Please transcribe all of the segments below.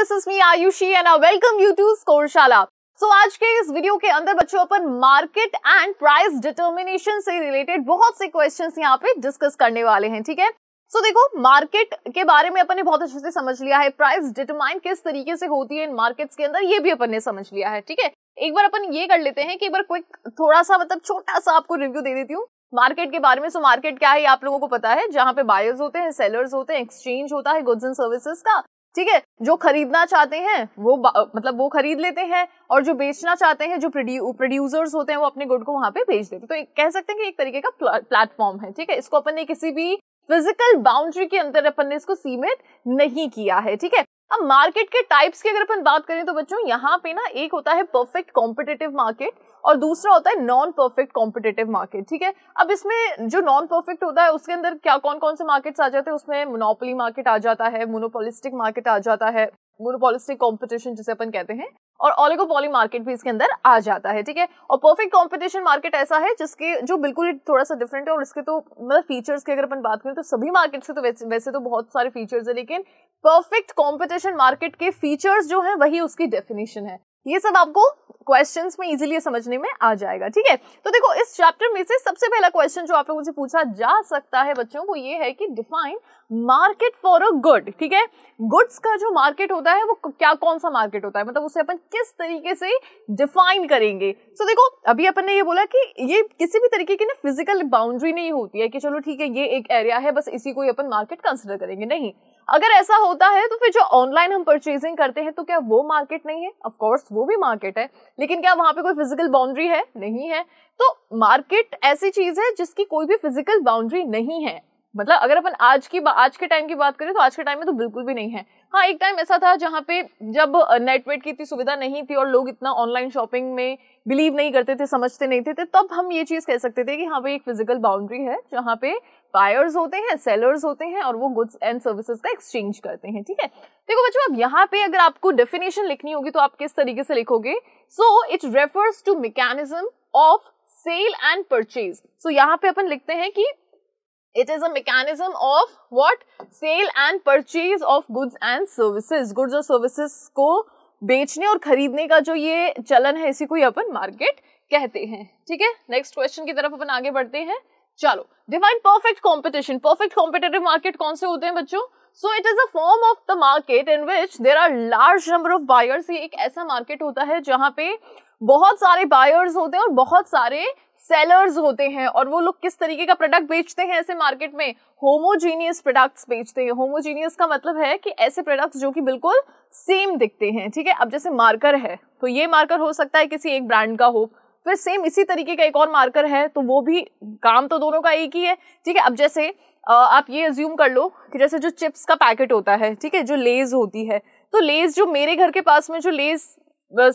This is me Ayushi and I welcome you to Scoreshala so आज के इस वीडियो के अंदर बच्चों अपन मार्केट एंड प्राइस डिटर्मिनेशन से रिलेटेड बहुत से क्वेश्चंस यहाँ पे डिस्कस करने वाले हैं ठीक है सो so, देखो मार्केट के बारे में अपन ने बहुत अच्छे से समझ लिया है प्राइस डिटरमाइन किस तरीके से होती है इन मार्केट्स के अंदर ये भी अपन ने समझ लिया है ठीक है एक बार अपन ये कर लेते हैं कि एक बार क्विक थोड़ा सा मतलब छोटा सा आपको रिव्यू दे देती हूँ मार्केट के बारे में सो so, मार्केट क्या है आप लोगों को पता है जहाँ पे बायर्स होते हैं सेलर्स होते हैं एक्सचेंज होता है गुड्स एंड सर्विसेज का ठीक है जो खरीदना चाहते हैं वो मतलब वो खरीद लेते हैं और जो बेचना चाहते हैं जो प्रोड्यू प्रोड्यूसर्स होते हैं वो अपने गुड को वहां पे बेच देते हैं तो एक कह सकते हैं कि एक तरीके का प्लेटफॉर्म है ठीक है इसको अपन ने किसी भी फिजिकल बाउंड्री के अंदर अपन ने इसको सीमित नहीं किया है ठीक है अब मार्केट के टाइप्स की अगर अपन बात करें तो बच्चों यहाँ पे ना एक होता है परफेक्ट कॉम्पिटेटिव मार्केट और दूसरा होता है नॉन परफेक्ट कॉम्पिटेटिव मार्केट ठीक है अब इसमें जो नॉन परफेक्ट होता है उसके अंदर क्या कौन कौन से मार्केट्स आ जाते हैं उसमें मोनोपोली मार्केट आ जाता है मोनोपोलिस्टिक मार्केट आ जाता है मोनोपोलिस्टिक कॉम्पिटिशन जिसे अपन कहते हैं और ऑलिगोपॉली मार्केट भी इसके अंदर आ जाता है ठीक है और परफेक्ट कॉम्पिटिशन मार्केट ऐसा है जिसके जो बिल्कुल ही थोड़ा सा डिफरेंट है और इसके तो मतलब फीचर्स की अगर अपन बात करें तो सभी मार्केट्स के तो वैसे वैसे तो बहुत सारे फीचर्स है लेकिन परफेक्ट कॉम्पिटिशन मार्केट के फीचर्स जो है वही उसकी डेफिनेशन है ये सब आपको क्वेश्चंस में इजीली समझने में आ जाएगा ठीक है तो देखो इस चैप्टर में से सबसे पहला क्वेश्चन जो आप लोगों से पूछा जा सकता है बच्चों को ये है कि define market for a good ठीक है गुड्स का जो मार्केट होता है वो क्या कौन सा मार्केट होता है मतलब उसे अपन किस तरीके से डिफाइन करेंगे सो so, देखो अभी अपन ने ये बोला कि ये किसी भी तरीके की ना फिजिकल बाउंड्री नहीं होती है कि चलो ठीक है ये एक एरिया है बस इसी को अपन मार्केट कंसिडर करेंगे नहीं अगर ऐसा होता है तो फिर जो ऑनलाइन हम परचेजिंग करते हैं तो क्या वो मार्केट नहीं है ऑफकोर्स वो भी मार्केट है लेकिन क्या वहाँ पे कोई फिजिकल बाउंड्री है नहीं है तो मार्केट ऐसी चीज है जिसकी कोई भी फिजिकल बाउंड्री नहीं है मतलब अगर अपन आज की आज के टाइम की बात करें तो आज के टाइम में तो बिल्कुल भी नहीं है हाँ एक टाइम ऐसा था जहाँ पे जब नेटवेट की इतनी सुविधा नहीं थी और लोग इतना ऑनलाइन शॉपिंग में बिलीव नहीं करते थे समझते नहीं थे तो तब हम ये चीज़ कह सकते थे कि हाँ भाई एक फिजिकल बाउंड्री है जहाँ पे बायर्स होते हैं सेलर्स होते हैं और वो गुड्स एंड सर्विसेज का एक्सचेंज करते हैं ठीक है देखो बच्चों अब यहाँ पे अगर आपको डेफिनेशन लिखनी होगी तो आप किस तरीके से लिखोगे so it refers to mechanism of sale and purchase so यहाँ पे अपन लिखते हैं कि it is a mechanism of what sale and purchase of goods and services goods और सर्विसेज को बेचने और खरीदने का जो ये चलन है इसी को ही अपन मार्केट कहते हैं ठीक है नेक्स्ट क्वेश्चन की तरफ अपन आगे बढ़ते हैं चलो define perfect competition perfect competitive market कौन से होते हैं बच्चों so it is a form of the market in which there are large number of buyers ये एक ऐसा मार्केट होता है जहां पे बहुत सारे बायर्स होते हैं और बहुत सारे सेलर्स होते हैं और वो लोग किस तरीके का प्रोडक्ट बेचते हैं ऐसे मार्केट में होमोजीनियस प्रोडक्ट्स बेचते हैं होमोजीनियस का मतलब है कि ऐसे प्रोडक्ट्स जो कि बिल्कुल सेम दिखते हैं ठीक है अब जैसे मार्कर है तो ये मार्कर हो सकता है किसी एक ब्रांड का हो फिर सेम इसी तरीके का एक और मार्कर है तो वो भी काम तो दोनों का एक ही है ठीक है अब जैसे आप ये एज्यूम कर लो कि जैसे जो चिप्स का पैकेट होता है ठीक है जो लेज होती है तो लेज जो मेरे घर के पास में जो लेज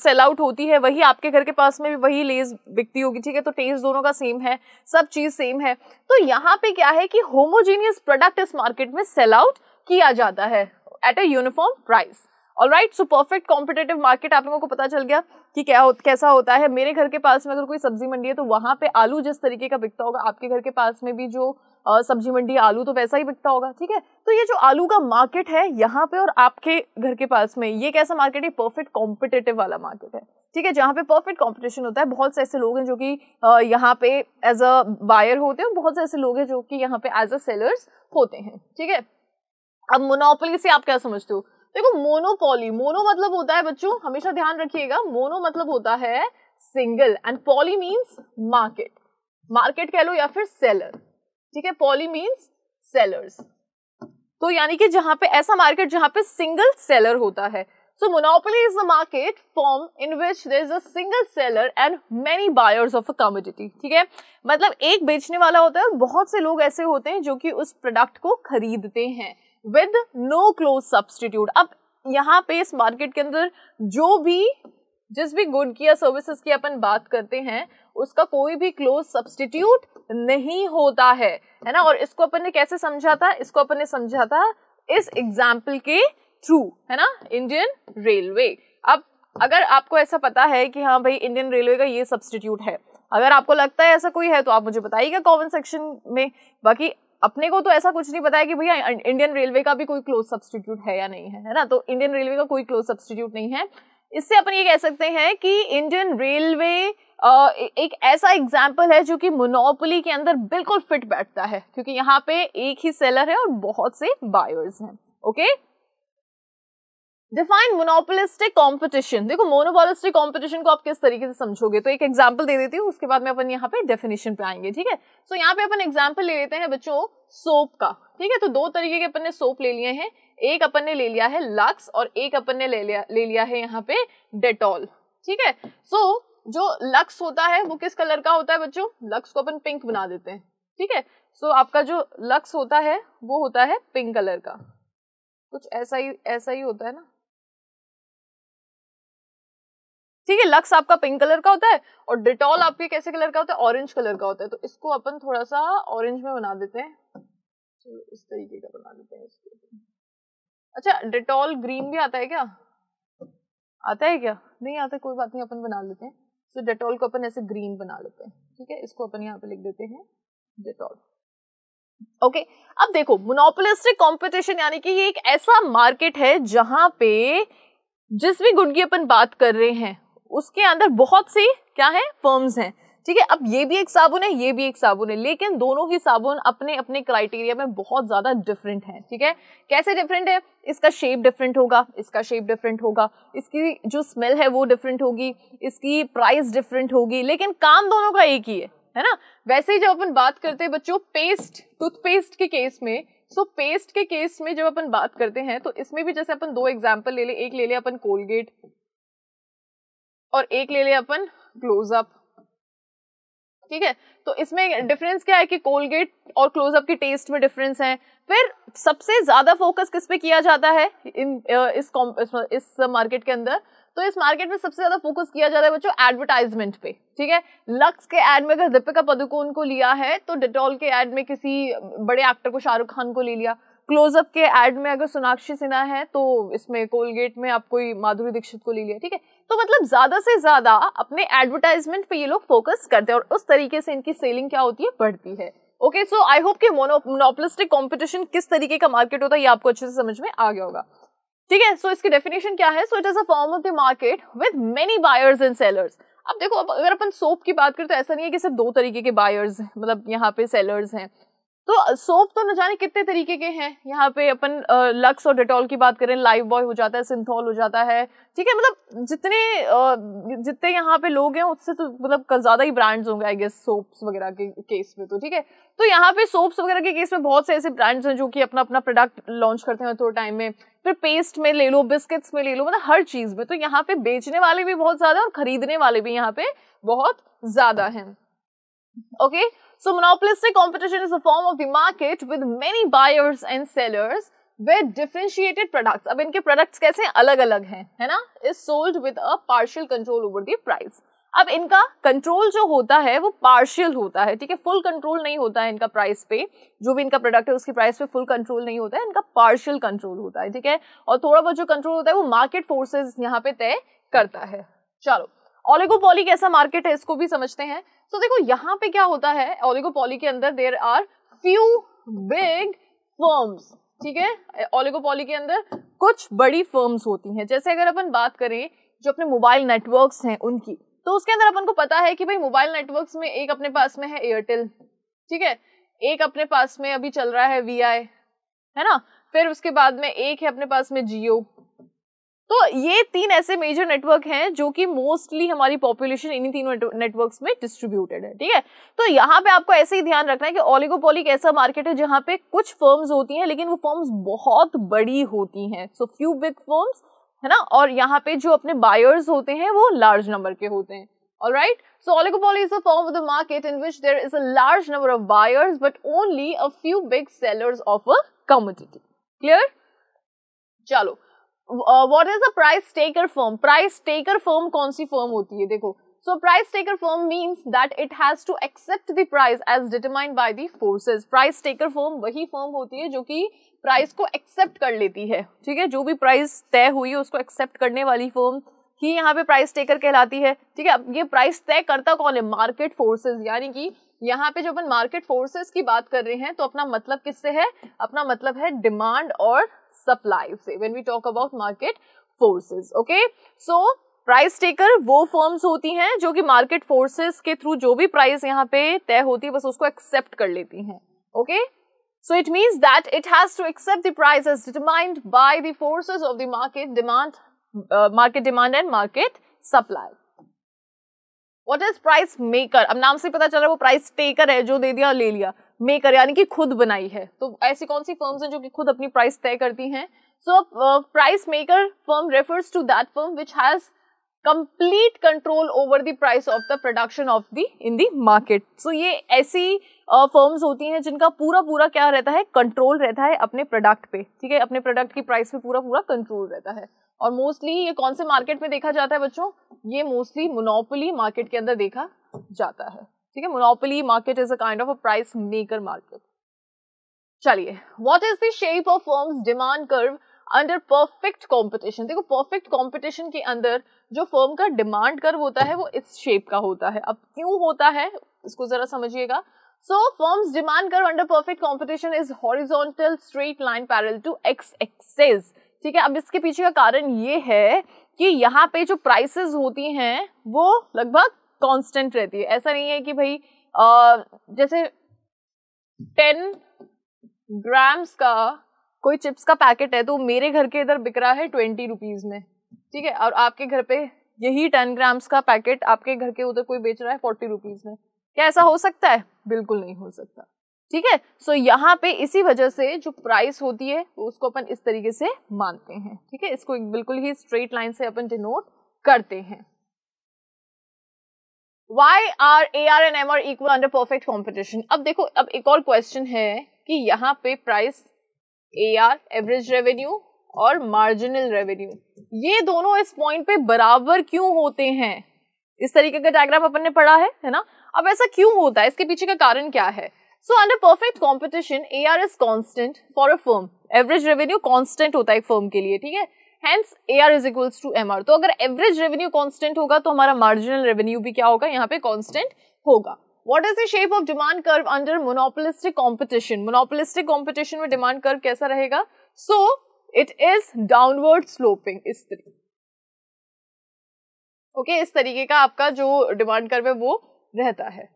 सेल आउट होती है वही आपके घर के पास में भी वही लेज बिकती होगी ठीक है तो टेस्ट दोनों का सेम है सब चीज़ सेम है तो यहाँ पे क्या है कि होमोजीनियस प्रोडक्ट इस मार्केट में सेल आउट किया जाता है at a uniform price all right so perfect competitive market आप लोगों को पता चल गया कि क्या हो, कैसा होता है मेरे घर के पास में अगर कोई सब्जी मंडी है तो वहाँ पे आलू जिस तरीके का बिकता होगा आपके घर के पास में भी जो सब्जी मंडी आलू तो वैसा ही बिकता होगा ठीक है तो ये जो आलू का मार्केट है यहाँ पे और आपके घर के पास में ये कैसा मार्केट है परफेक्ट कॉम्पिटेटिव वाला मार्केट है ठीक है जहाँ पे परफेक्ट कॉम्पिटिशन होता है बहुत से ऐसे लोग हैं जो कि यहाँ पे एज अ बायर होते हैं बहुत से ऐसे लोग हैं जो कि यहाँ पे एज अ सेलर्स होते हैं ठीक है अब मोनोपोली से आप क्या समझते हो देखो मोनोपोली मोनो मतलब होता है बच्चों हमेशा ध्यान रखिएगा मोनो मतलब होता है single and poly means market market कह लो या फिर सेलर ठीक है पॉली मीन्स सेलर्स तो यानी कि जहां पे ऐसा मार्केट जहां पे सिंगल सेलर होता है so monopoly is the market form in which there is single seller and many buyers of a a ठीक है मतलब एक बेचने वाला होता है बहुत से लोग ऐसे होते हैं जो कि उस प्रोडक्ट को खरीदते हैं विद नो क्लोज सब्सटीट्यूट अब यहाँ पे इस मार्केट के अंदर जो भी जिस भी गुड की या सर्विसेज की अपन बात करते हैं उसका कोई भी क्लोज सब्सटीट्यूट नहीं होता है है ना और इसको अपन ने कैसे समझा था इसको अपन ने समझा था इस एग्जाम्पल के थ्रू है ना इंडियन रेलवे अब अगर आपको ऐसा पता है कि हाँ भाई इंडियन रेलवे का ये सब्सटीट्यूट है अगर आपको लगता है ऐसा कोई है तो आप मुझे बताइएगा कॉमेंट सेक्शन में बाकी अपने को तो ऐसा कुछ नहीं पता है कि भैया इंडियन रेलवे का भी कोई क्लोज सब्सटीट्यूट है या नहीं है है ना तो इंडियन रेलवे का कोई क्लोज सब्सटीट्यूट नहीं है इससे अपन ये कह सकते हैं कि इंडियन रेलवे एक ऐसा एग्जाम्पल है जो कि मोनोपोली के अंदर बिल्कुल फिट बैठता है क्योंकि यहाँ पे एक ही सेलर है और बहुत से बायर्स हैं ओके डिफाइन मोनोपोलिस्टिक कॉम्पिटिशन देखो मोनोपोलिस्टिक कॉम्पिटिशन को आप किस तरीके से समझोगे तो एक एग्जाम्पल दे देती हूँ उसके बाद में अपन यहाँ पे डेफिनेशन पे आएंगे ठीक है सो so, यहाँ पे अपन एग्जाम्पल ले लेते हैं बच्चों सोप का ठीक है तो दो तरीके के अपन ने सोप ले लिए हैं एक अपन ने ले लिया है लक्स और एक अपन ने ले लिया ले लिया है यहाँ पे डेटॉल ठीक है सो so, जो लक्स होता है वो किस कलर का होता है बच्चों लक्स को अपन पिंक बना देते हैं ठीक है सो so, आपका जो लक्स होता है वो होता है पिंक कलर का कुछ ऐसा ही ऐसा ही होता है ना ठीक है लक्स आपका पिंक कलर का होता है और डिटॉल आपके कैसे कलर का होता है ऑरेंज कलर का होता है तो इसको अपन थोड़ा सा ऑरेंज में बना देते हैं चलो इस तरीके का बना देते हैं इसको अच्छा डिटॉल ग्रीन भी आता है क्या आता है क्या नहीं आता कोई बात नहीं अपन बना लेते हैं सो डिटॉल को अपन ऐसे ग्रीन बना लेते हैं ठीक है इसको अपन यहाँ पे लिख देते हैं डिटॉल ओके okay, अब देखो मोनोपोलिस्टिक कंपटीशन यानी कि ये एक ऐसा मार्केट है जहां पे जिस भी गुड की अपन बात कर रहे हैं उसके अंदर बहुत सी क्या है फर्म्स हैं ठीक है अब ये भी एक साबुन है ये भी एक साबुन है लेकिन दोनों ही साबुन अपने अपने क्राइटेरिया में बहुत ज़्यादा डिफरेंट है ठीक है कैसे डिफरेंट है इसका शेप डिफरेंट होगा इसका शेप डिफरेंट होगा इसकी जो स्मेल है वो डिफरेंट होगी इसकी प्राइस डिफरेंट होगी लेकिन काम दोनों का एक ही है है ना वैसे ही जब अपन बात करते हैं बच्चों पेस्ट टूथपेस्ट के केस में सो so, पेस्ट के केस में जब अपन बात करते हैं तो इसमें भी जैसे अपन दो एग्जाम्पल ले ले एक ले ले अपन कोलगेट और एक ले लिया अपन क्लोजअप ठीक है तो इसमें डिफरेंस क्या है कि कोलगेट और क्लोजअप के टेस्ट में डिफरेंस है फिर सबसे ज्यादा फोकस किस पे किया जाता है इन इस इस मार्केट के अंदर तो इस मार्केट में सबसे ज्यादा फोकस किया जा रहा है बच्चों एडवर्टाइजमेंट पे ठीक है लक्स के एड में अगर दीपिका पदुकोन को लिया है तो डिटॉल के एड में किसी बड़े एक्टर को शाहरुख खान को ले लिया क्लोजअप के एड में अगर सोनाक्षी सिन्हा है तो इसमें कोलगेट में आप कोई माधुरी दीक्षित को ले लिया ठीक है तो मतलब ज्यादा से ज्यादा अपने एडवर्टाइजमेंट पे ये लोग फोकस करते हैं और उस तरीके से इनकी सेलिंग क्या होती है बढ़ती है ओके सो आई होप कि मोनोपोलिस्टिक कंपटीशन किस तरीके का मार्केट होता है ये आपको अच्छे से समझ में आ गया होगा ठीक है सो इसकी डेफिनेशन क्या है so it is a form of the market with many buyers and sellers अब देखो अगर अपन सोप की बात करें तो ऐसा नहीं है कि सिर्फ दो तरीके के बायर्स मतलब यहाँ पे सेलर्स हैं तो सोप तो न जाने कितने तरीके के हैं यहाँ पे अपन लक्स और डेटॉल की बात करें लाइव बॉय हो जाता है सिंथॉल हो जाता है ठीक है मतलब जितने जितने यहाँ पे लोग हैं उससे तो मतलब ज़्यादा ही ब्रांड्स होंगे आई गेस सोप्स वगैरह के केस में तो ठीक है तो यहाँ पे सोप्स वगैरह के केस में बहुत से ऐसे ब्रांड्स हैं जो कि अपना अपना प्रोडक्ट लॉन्च करते हैं थोड़े टाइम में फिर पेस्ट में ले लो बिस्किट्स में ले लो मतलब हर चीज़ में तो यहाँ पे बेचने वाले भी बहुत ज़्यादा और खरीदने वाले भी यहाँ पे बहुत ज़्यादा है okay okay? So monopolistic competition is a form of the market with many buyers and sellers where differentiated products अब इनके products कैसे अलग अलग हैं है ना is sold with a partial control over the price अब इनका कंट्रोल जो होता है वो पार्शियल होता है ठीक है फुल कंट्रोल नहीं होता है इनका प्राइस पे जो भी इनका प्रोडक्ट है उसकी प्राइस पे फुल कंट्रोल नहीं होता है इनका पार्शियल कंट्रोल होता है ठीक है और थोड़ा बहुत जो कंट्रोल होता है वो मार्केट फोर्सेस यहाँ पे तय करता है चलो ओलिगोपोली कैसा मार्केट है इसको भी समझते हैं सो so, देखो यहाँ पे क्या होता है ओलिगोपोली के अंदर there are few big firms ठीक है ओलिगोपोली के अंदर कुछ बड़ी फर्म्स होती हैं जैसे अगर अपन बात करें जो अपने मोबाइल नेटवर्क्स हैं उनकी तो उसके अंदर अपन को पता है कि भाई मोबाइल नेटवर्क्स में एक अपने पास में है एयरटेल ठीक है एक अपने पास में अभी चल रहा है वी है ना फिर उसके बाद में एक है अपने पास में जियो तो ये तीन ऐसे मेजर नेटवर्क हैं जो कि मोस्टली हमारी पॉपुलेशन इन्हीं तीनों नेटवर्क्स में डिस्ट्रीब्यूटेड है ठीक है तो यहाँ पे आपको ऐसे ही ध्यान रखना है कि ओलिगोपोलिक एक ऐसा मार्केट है जहाँ पे कुछ फर्म्स होती हैं लेकिन वो फर्म्स बहुत बड़ी होती हैं सो फ्यू बिग फर्म्स है ना और यहाँ पे जो अपने बायर्स होते हैं वो लार्ज नंबर के होते हैं right so oligopoly is a form of the market in which there is a large number of buyers but only a few big sellers of a commodity. Clear चलो what is a price taker firm price taker firm कौन सी firm होती है देखो so price taker firm means that it has to accept the price as determined by the forces. Price taker firm वही firm होती है जो कि प्राइस को एक्सेप्ट कर लेती है ठीक है जो भी प्राइस तय हुई है उसको एक्सेप्ट करने वाली firm ही यहाँ पे प्राइस टेकर कहलाती है ठीक है अब ये प्राइस तय करता कौन है मार्केट forces यानी कि यहाँ पे जो अपन मार्केट फोर्सेस की बात कर रहे हैं तो अपना मतलब किससे है अपना मतलब है डिमांड और सप्लाई से when we talk about market forces okay so price taker वो फर्म्स होती हैं जो कि मार्केट फोर्सेस के थ्रू जो भी प्राइस यहाँ पे तय होती है बस उसको एक्सेप्ट कर लेती हैं okay so it means that it has to accept the price as determined by the forces of the market demand uh, market demand and market supply what is price maker अब नाम से पता चल रहा है वो price taker है जो दे दिया ले लिया मेकर यानी कि खुद बनाई है तो ऐसी कौन सी फर्म्स हैं जो कि खुद अपनी प्राइस तय करती हैं so price maker firm refers to that firm which has complete control over the price of the production of the in the market so ये ऐसी फर्म्स uh, होती हैं जिनका पूरा पूरा क्या रहता है कंट्रोल रहता है अपने प्रोडक्ट पे ठीक है अपने प्रोडक्ट की प्राइस पे पूरा पूरा कंट्रोल रहता है और मोस्टली ये कौन से मार्केट में देखा जाता है बच्चों ये मोस्टली मोनोपोली मार्केट के अंदर देखा जाता है ठीक है monopoly market is a kind of a price maker market चलिए what is the shape of firms demand curve under perfect competition देखो परफेक्ट कंपटीशन के अंदर जो फर्म का डिमांड कर्व होता है वो इस शेप का होता है अब क्यों होता है इसको जरा समझिएगा so firms demand curve under perfect competition is horizontal straight line parallel to X axis. ठीक है अब इसके पीछे का कारण ये है कि यहाँ पे जो प्राइसेस होती हैं वो लगभग कांस्टेंट रहती है ऐसा नहीं है कि भाई आ, जैसे टेन ग्राम्स का कोई चिप्स का पैकेट है तो मेरे घर के इधर बिक रहा है ट्वेंटी रुपीज़ में ठीक है और आपके घर पे यही टेन ग्राम्स का पैकेट आपके घर के उधर कोई बेच रहा है फोर्टी रुपीज़ में क्या ऐसा हो सकता है बिल्कुल नहीं हो सकता ठीक है सो यहाँ पे इसी वजह से जो प्राइस होती है उसको अपन इस तरीके से मानते हैं ठीक है इसको बिल्कुल ही स्ट्रेट लाइन से अपन डिनोट करते हैं why are AR and MR equal under perfect competition? अब देखो अब एक और क्वेश्चन है कि यहाँ पे price A R average revenue और मार्जिनल रेवेन्यू ये दोनों इस पॉइंट पे बराबर क्यों होते हैं इस तरीके का डायग्राम अपन ने पढ़ा है है ना अब ऐसा क्यों होता है इसके पीछे का कारण क्या है so under perfect competition A R is constant for a firm average revenue constant होता है एक फर्म के लिए ठीक है हैंस तो अगर एवरेज रेवेन्यू कॉन्स्टेंट होगा तो हमारा मार्जिनल रेवेन्यू भी क्या होगा यहाँ पे कॉन्स्टेंट होगा what is the shape of demand curve under monopolistic competition monopolistic competition में डिमांड कर्व कैसा रहेगा so it is downward sloping इस तरीके ओके okay, इस तरीके का आपका जो डिमांड कर्व है वो रहता है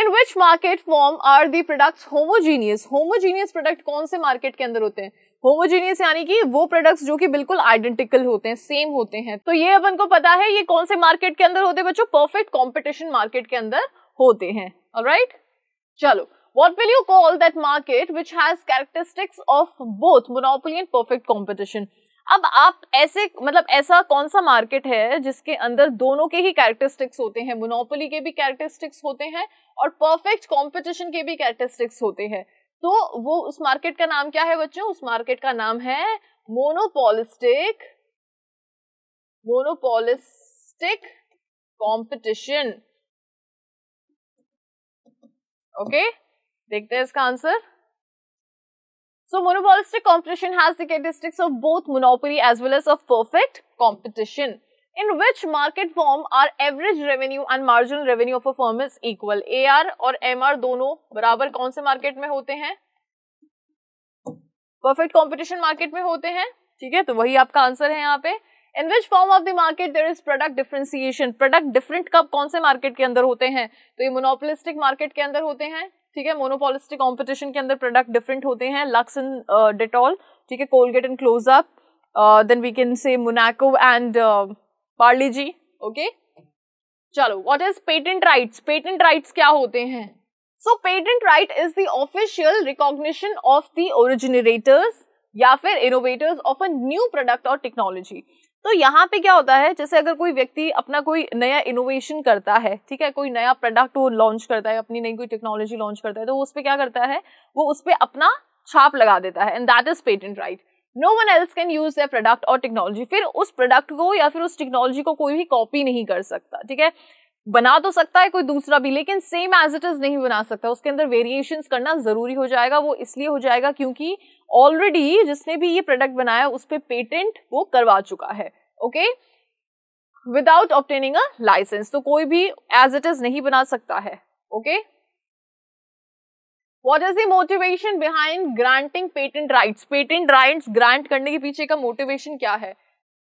in which market form are the products homogeneous homogeneous product कौन से मार्केट के अंदर होते हैं होमोजीनियस यानी कि वो प्रोडक्ट्स जो कि बिल्कुल आइडेंटिकल होते हैं सेम होते हैं तो ये अपन को पता है ये कौन से मार्केट के अंदर होते हैं बच्चों परफेक्ट कॉम्पिटिशन मार्केट के अंदर होते हैं राइट right? चलो what will you call that market which has characteristics of both monopoly and perfect competition अब आप ऐसे मतलब ऐसा कौन सा मार्केट है जिसके अंदर दोनों के ही कैरेक्टरिस्टिक्स होते हैं मोनोपोली के भी कैरेक्टरिस्टिक्स होते हैं और परफेक्ट कंपटीशन के भी कैरेक्टरिस्टिक्स होते हैं तो वो उस मार्केट का नाम क्या है बच्चों उस मार्केट का नाम है मोनोपोलिस्टिक मोनोपोलिस्टिक कॉम्पिटिशन ओके देखते हैं इसका answer so monopolistic competition has the characteristics of both monopoly as well as of perfect competition in which market form are average revenue and marginal revenue of a is equal A R और R दोनों बराबर कौन से market में होते हैं perfect competition market में होते हैं ठीक है तो वही आपका आंसर है यहाँ पे in which form of the market there is product differentiation product different कब कौन से मार्केट के अंदर होते हैं तो ये मोनोपोलिस्टिक मार्केट के अंदर होते हैं ठीक है मोनोपोलिस्टिक कॉम्पिटिशन के अंदर प्रोडक्ट डिफरेंट होते हैं लक्स इन डिटॉल ठीक है कोलगेट इन Closeup then we can say मोनाको एंड पढ़ लीजिए ओके चलो what is patent rights patent rights क्या होते हैं so patent right is the official recognition of the originators या फिर innovators of a new product और टेक्नोलॉजी तो यहाँ पे क्या होता है जैसे अगर कोई व्यक्ति अपना कोई नया इनोवेशन करता है ठीक है कोई नया प्रोडक्ट वो लॉन्च करता है अपनी नई कोई टेक्नोलॉजी लॉन्च करता है तो वो उस पर क्या करता है वो उस पर अपना छाप लगा देता है and that is patent right no one else can use the product और टेक्नोलॉजी फिर उस प्रोडक्ट को या फिर उस टेक्नोलॉजी को कोई भी कॉपी नहीं कर सकता ठीक है बना तो सकता है कोई दूसरा भी लेकिन सेम एज इट इज नहीं बना सकता उसके अंदर वेरिएशन करना जरूरी हो जाएगा वो इसलिए हो जाएगा क्योंकि ऑलरेडी जिसने भी ये प्रोडक्ट बनाया उस पर पेटेंट वो करवा चुका है okay without obtaining a licence तो कोई भी एज इट इज नहीं बना सकता है okay okay? What is the motivation behind granting patent rights patent rights grant करने के पीछे का मोटिवेशन क्या है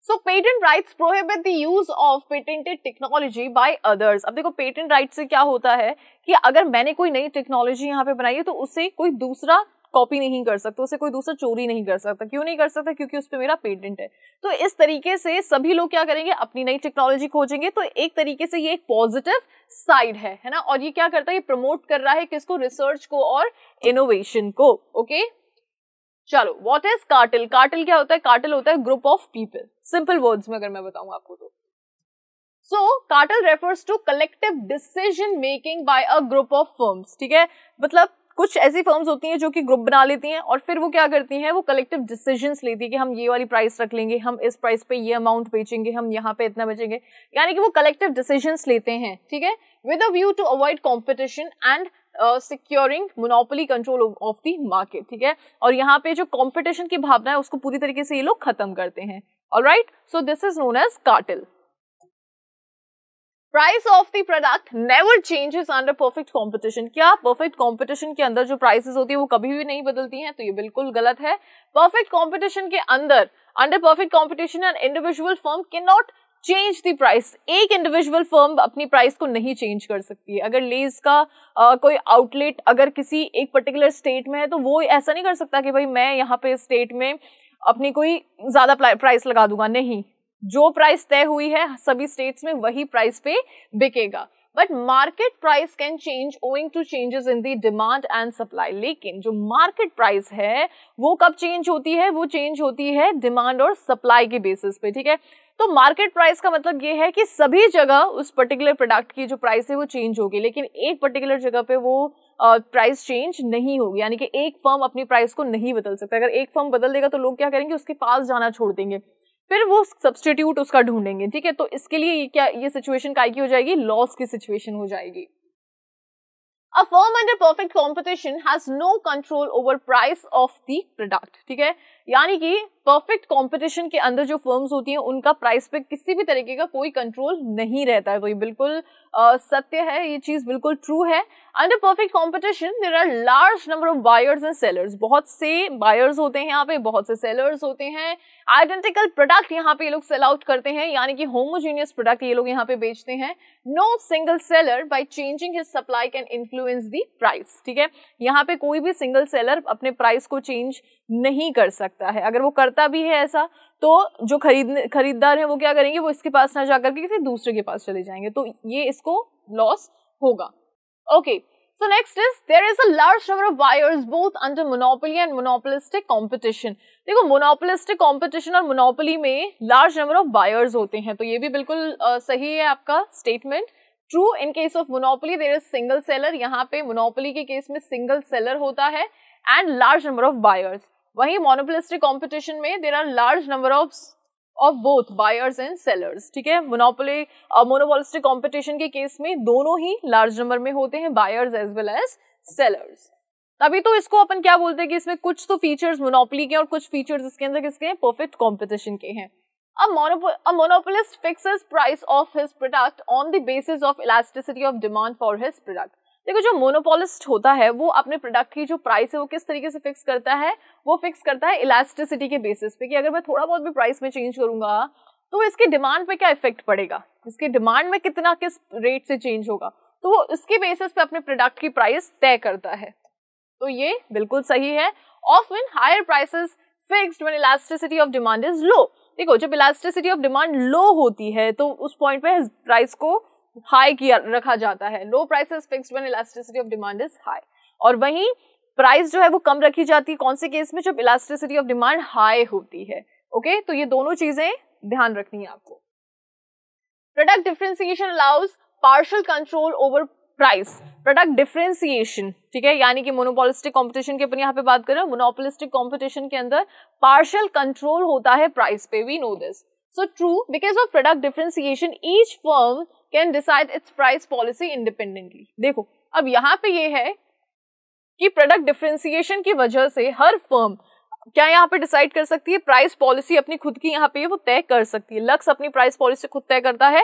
so patent rights prohibit the use of patented technology by others अब देखो पेटेंट राइट से क्या होता है कि अगर मैंने कोई नई टेक्नोलॉजी यहाँ पे बनाई है तो उसे कोई दूसरा कॉपी नहीं कर सकते उसे कोई दूसरा चोरी नहीं कर सकता क्यों नहीं कर सकता क्योंकि उस पर मेरा पेटेंट है तो इस तरीके से सभी लोग क्या करेंगे अपनी नई टेक्नोलॉजी खोजेंगे तो एक तरीके से ये एक पॉजिटिव साइड है है ना और ये क्या करता है ये प्रमोट कर रहा है किसको रिसर्च को और इनोवेशन को ओके चलो वॉट इज कार्टिल कार्टिल क्या होता है कार्टिल होता है group of people simple words में अगर मैं बताऊं आपको तो so cartel refers to collective decision making by a group of firms ठीक है मतलब कुछ ऐसी फर्म्स होती हैं जो कि ग्रुप बना लेती हैं और फिर वो क्या करती हैं वो कलेक्टिव डिसीजन लेती है कि हम ये वाली प्राइस रख लेंगे हम इस प्राइस पे ये अमाउंट बेचेंगे हम यहाँ पे इतना बेचेंगे यानी कि वो कलेक्टिव डिसीजन लेते हैं ठीक है with a view to avoid competition and securing monopoly control of the market ठीक है और यहाँ पे जो कॉम्पिटिशन की भावना है उसको पूरी तरीके से ये लोग खत्म करते हैं all right so this is known as cartel price of the product never changes under perfect competition क्या परफेक्ट कंपटीशन के अंदर जो प्राइसेस होती है वो कभी भी नहीं बदलती हैं तो ये बिल्कुल गलत है परफेक्ट कंपटीशन के अंदर under perfect competition and individual firm can not change the price एक इंडिविजुअल फर्म अपनी प्राइस को नहीं चेंज कर सकती है अगर लेज का आ, कोई आउटलेट अगर किसी एक पर्टिकुलर स्टेट में है तो वो ऐसा नहीं कर सकता कि भाई मैं यहाँ पे स्टेट में अपनी कोई ज़्यादा प्राइस लगा दूंगा नहीं जो प्राइस तय हुई है सभी स्टेट्स में वही प्राइस पे बिकेगा but market price can change owing to changes in the demand and supply लेकिन जो मार्केट प्राइस है वो कब चेंज होती है वो चेंज होती है डिमांड और सप्लाई के बेसिस पे ठीक है तो मार्केट प्राइस का मतलब ये है कि सभी जगह उस पर्टिकुलर प्रोडक्ट की जो प्राइस है वो चेंज होगी लेकिन एक पर्टिकुलर जगह पे वो प्राइस चेंज नहीं होगी यानी कि एक फर्म अपनी प्राइस को नहीं बदल सकता अगर एक फर्म बदल देगा तो लोग क्या करेंगे उसके पास जाना छोड़ देंगे फिर वो सब्सटीट्यूट उसका ढूंढेंगे ठीक है तो इसके लिए ये क्या ये सिचुएशन का हो जाएगी लॉस की सिचुएशन हो जाएगी a firm under perfect competition has no control over price of the product ठीक है यानी कि परफेक्ट कंपटीशन के अंदर जो फर्म्स होती हैं उनका प्राइस पे किसी भी तरीके का कोई कंट्रोल नहीं रहता है तो ये बिल्कुल आ, सत्य है ये चीज़ बिल्कुल ट्रू है under perfect competition there are large number of buyers and sellers बहुत से बायर्स होते हैं यहाँ पे बहुत से सेलर्स होते हैं आइडेंटिकल प्रोडक्ट यहाँ पे ये लोग सेल आउट करते हैं यानी कि होमोजीनियस प्रोडक्ट ये लोग यहाँ पे बेचते हैं no single seller by changing his supply can influence the price ठीक है यहाँ पे कोई भी सिंगल सेलर अपने प्राइस को चेंज नहीं कर सकता है अगर वो करता भी है ऐसा तो जो खरीदने खरीदार हैं वो क्या करेंगे वो इसके पास ना जाकर के किसी दूसरे के पास चले जाएंगे तो ये इसको लॉस होगा okay so next is there is a large number of buyers both under monopoly and monopolistic competition देखो मोनोपोलिस्टिक कॉम्पिटिशन और मोनोपोली में लार्ज नंबर ऑफ बायर्स होते हैं तो ये भी बिल्कुल uh, सही है आपका statement true in case of monopoly there is single seller यहाँ पे मोनोपोली के केस में सिंगल सेलर होता है and large number of buyers वही मोनोपोलिस्टिक कॉम्पिटिशन में there are large number of of both buyers and sellers ठीक है मोनोपोली मोनोपोलिस्टिक कॉम्पिटिशन के केस में दोनों ही लार्ज नंबर में होते हैं buyers as well as sellers अभी तो इसको अपन क्या बोलते हैं कि इसमें कुछ तो फीचर्स मोनोपोली के और कुछ फीचर्स इसके अंदर किसके हैं परफेक्ट कॉम्पिटिशन के हैं A, monopolist a price of price product on the basis of elasticity of demand for demand product देखो जो मोनोपोलिस्ट होता है वो अपने प्रोडक्ट की जो प्राइस है वो किस तरीके से फिक्स करता है वो फिक्स करता है इलास्टिसिटी के बेसिस पे कि अगर मैं थोड़ा बहुत भी प्राइस में चेंज करूंगा तो इसके डिमांड पे क्या इफेक्ट पड़ेगा इसके डिमांड में कितना किस रेट से चेंज होगा तो वो इसके बेसिस पे अपने प्रोडक्ट की प्राइस तय करता है तो ये बिल्कुल सही है of when higher prices fixed when elasticity of demand is low देखो जब इलास्टिसिटी ऑफ डिमांड लो होती है तो उस पॉइंट पे प्राइस को हाई किया रखा जाता है low price is fix when elasticity of demand is high और वहीं प्राइस जो है वो कम रखी जाती है कौन से केस में जब इलास्टिसिटी ऑफ डिमांड हाई होती है ओके okay? तो ये दोनों चीजें ध्यान रखनी है आपको product differentiation allows partial control over price product differentiation ठीक है यानी कि मोनोपोलिस्टिक कंपटीशन के अपन यहाँ पे बात करें मोनोपोलिस्टिक कंपटीशन के अंदर पार्शल कंट्रोल होता है प्राइस पे we know this so true because of product differentiation each firm can decide its price policy independently देखो अब यहाँ पे ये है कि प्रोडक्ट डिफ्रेंसिएशन की वजह से हर फर्म क्या यहाँ पे डिसाइड कर सकती है प्राइस पॉलिसी अपनी खुद की यहाँ पे वो तय कर सकती है लक्स अपनी प्राइस पॉलिसी खुद तय करता है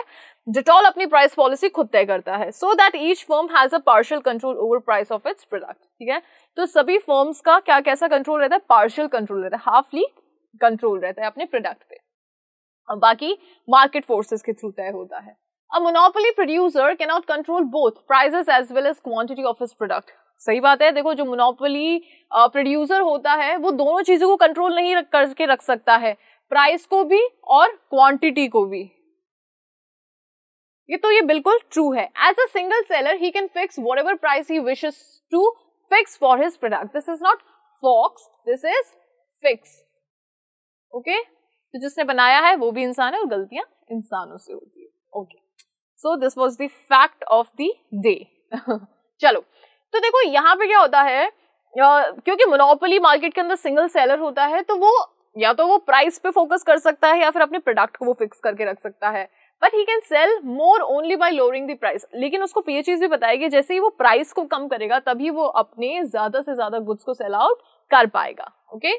डिटॉल अपनी प्राइस पॉलिसी खुद तय करता है so that each firm has a partial control over price of its product ठीक है तो सभी फर्म्स का क्या कैसा कंट्रोल रहता है पार्शियल कंट्रोल रहता है हाफली कंट्रोल रहता है अपने प्रोडक्ट पे और बाकी मार्केट फोर्सेस के थ्रू तय होता है A monopoly producer cannot control both prices as well as quantity of his product. सही बात है देखो जो मोनोपोली प्रोड्यूसर होता है वो दोनों चीजों को कंट्रोल नहीं रख करके रख सकता है प्राइस को भी और क्वांटिटी को भी ये तो ये बिल्कुल ट्रू है as a single seller he can fix whatever price he wishes to fix for his product this is not fox this is fix okay तो जिसने बनाया है वो भी इंसान है और गलतियां इंसानों से होती है okay okay. So this was the fact of the day चलो तो देखो यहाँ पे क्या होता है क्योंकि मोनोपोली मार्केट के अंदर सिंगल सेलर होता है तो वो या तो वो प्राइस पे फोकस कर सकता है या फिर अपने प्रोडक्ट को वो फिक्स करके रख सकता है but he can sell more only by lowering the price लेकिन उसको ये चीज भी बताएगी जैसे ही वो प्राइस को कम करेगा तभी वो अपने ज्यादा से ज्यादा गुड्स को सेल आउट कर पाएगा okay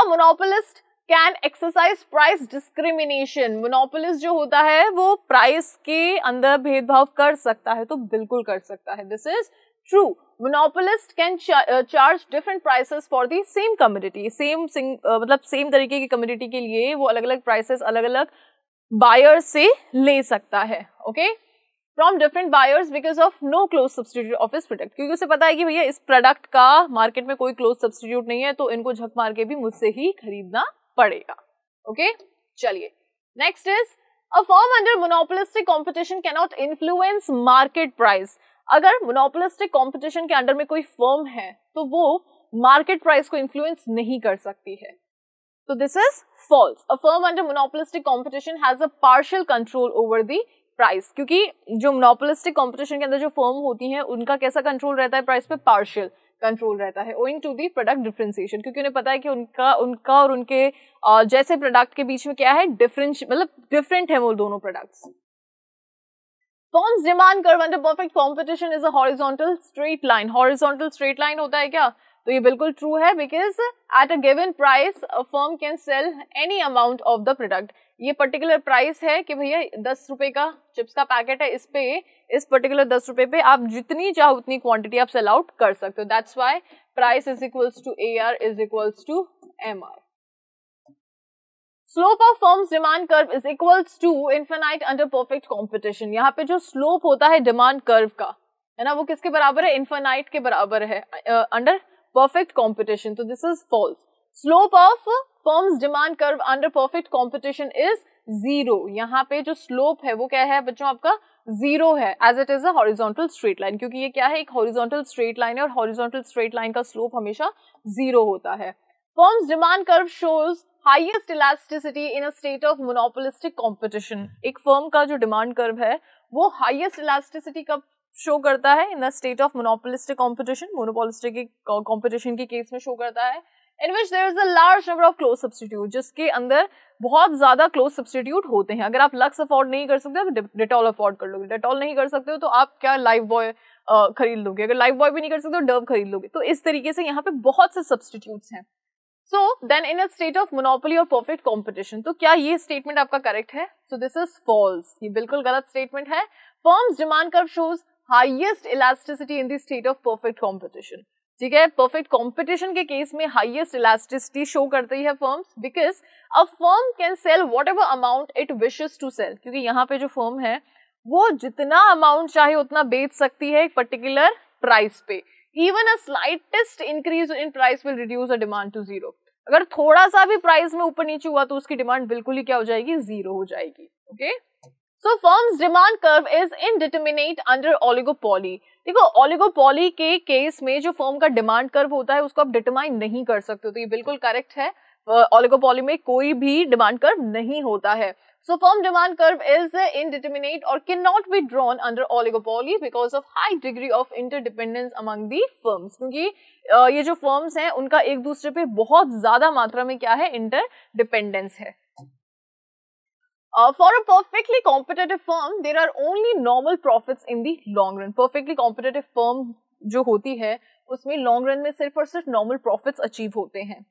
a monopolist can exercise price discrimination monopolist जो होता है वो प्राइस के अंदर भेदभाव कर सकता है तो बिल्कुल कर सकता है this is true monopolist can charge different prices for the same community same मतलब सेम तरीके की कम्युनिटी के लिए वो अलग अलग प्राइसेस अलग अलग बायर्स से ले सकता है okay from different buyers because of no close substitute of इस प्रोडक्ट क्योंकि उसे पता है कि भैया इस प्रोडक्ट का मार्केट में कोई क्लोज सब्सटीट्यूट नहीं है तो इनको झक मार के भी मुझसे ही खरीदना पड़ेगा ओके चलिए next is a form under monopolistic competition cannot influence market price अगर मोनोपोलिस्टिक कॉम्पिटिशन के अंडर में कोई फर्म है तो वो मार्केट प्राइस को इन्फ्लुएंस नहीं कर सकती है तो this is false a firm under monopolistic competition has a partial control over the price क्योंकि जो मोनोपोलिस्टिक कॉम्पिटिशन के अंदर जो फर्म होती है उनका कैसा कंट्रोल रहता है प्राइस पे पार्शियल कंट्रोल रहता है owing to the product differentiation क्योंकि उन्हें पता है कि उनका उनका और उनके जैसे प्रोडक्ट के बीच में क्या है डिफरेंस मतलब डिफरेंट है वो दोनों products forms demand curve under perfect competition is a horizontal straight line horizontal straight line होता है क्या तो ये बिल्कुल ट्रू है because at a given price firm can sell any amount of the product ये पर्टिकुलर प्राइस है कि भैया दस रुपए का चिप्स का पैकेट है इस पे इस पर्टिकुलर दस रुपए पे आप जितनी चाहो उतनी क्वांटिटी आप सेल आउट कर सकते हो that's why price is equals to A R is equals to M R slope of firms demand curve is equals to infinite under perfect competition यहाँ पे जो स्लोप होता है डिमांड कर्व का है ना वो किसके बराबर है इन्फेनाइट के बराबर है under perfect competition. So this is false. Slope of firm's demand curve under perfect competition is zero. यहाँ पे जो slope है वो क्या है बच्चों आपका जीरो है as it is a horizontal straight line क्योंकि ये क्या है एक हॉरिजॉन्टल स्ट्रेट लाइन है और हॉरिजॉन्टल स्ट्रेट लाइन का स्लोप हमेशा जीरो होता है firm's demand curve shows highest elasticity in a state of monopolistic competition एक फर्म का जो डिमांड कर्व है वो हाईएस्ट इलास्टिसिटी कब शो करता है in the state of monopolistic competition monopolistic competition के केस में शो करता है in which there is a large number of close substitute जिसके अंदर बहुत ज्यादा क्लोज सब्सटीट्यूट होते हैं अगर आप लक्स अफोर्ड नहीं कर सकते तो डिटॉल अफोर्ड कर लोगे डिटॉल नहीं कर सकते हो तो आप क्या लाइफ बॉय खरीद लोगे अगर लाइफ बॉय भी नहीं कर सकते तो डव खरीद लोगे तो इस तरीके से यहाँ पे बहुत से सब्सटीट्यूट हैं so then in a state of monopoly और परफेक्ट कॉम्पिटिशन तो क्या ये स्टेटमेंट आपका करेक्ट है सो दिस इज फॉल्स ये बिल्कुल गलत स्टेटमेंट है firm's demand curve shows highest elasticity in the state of perfect competition ठीक है परफेक्ट कॉम्पिटिशन के केस में हाइएस्ट इलास्टिसिटी शो करती है firm because a firm can sell whatever amount it wishes to sell क्योंकि यहाँ पे जो फर्म है वो जितना अमाउंट चाहे उतना बेच सकती है एक पर्टिकुलर प्राइस पे even a slightest increase in price will reduce a demand to zero अगर थोड़ा सा भी प्राइस में ऊपर नीचे हुआ तो उसकी डिमांड बिल्कुल ही क्या हो जाएगी जीरो हो जाएगी okay okay? So firm's demand curve is indeterminate under oligopoly देखो ओलिगोपोली के केस में जो फर्म का डिमांड कर्व होता है उसको आप डिटरमाइन नहीं कर सकते हो तो ये बिल्कुल करेक्ट है ओलिगोपोली में कोई भी डिमांड कर्व नहीं होता है so firm demand curve is indeterminate और can not be drawn under oligopoly because of high degree of interdependence among the firms क्योंकि ये जो फर्म्स हैं उनका एक दूसरे पे बहुत ज्यादा मात्रा में क्या है इंटरडिपेंडेंस है Uh, for a perfectly competitive firm, there are only normal profits in the long run. Perfectly competitive firm जो होती है उसमें long run में सिर्फ और सिर्फ normal profits achieve होते हैं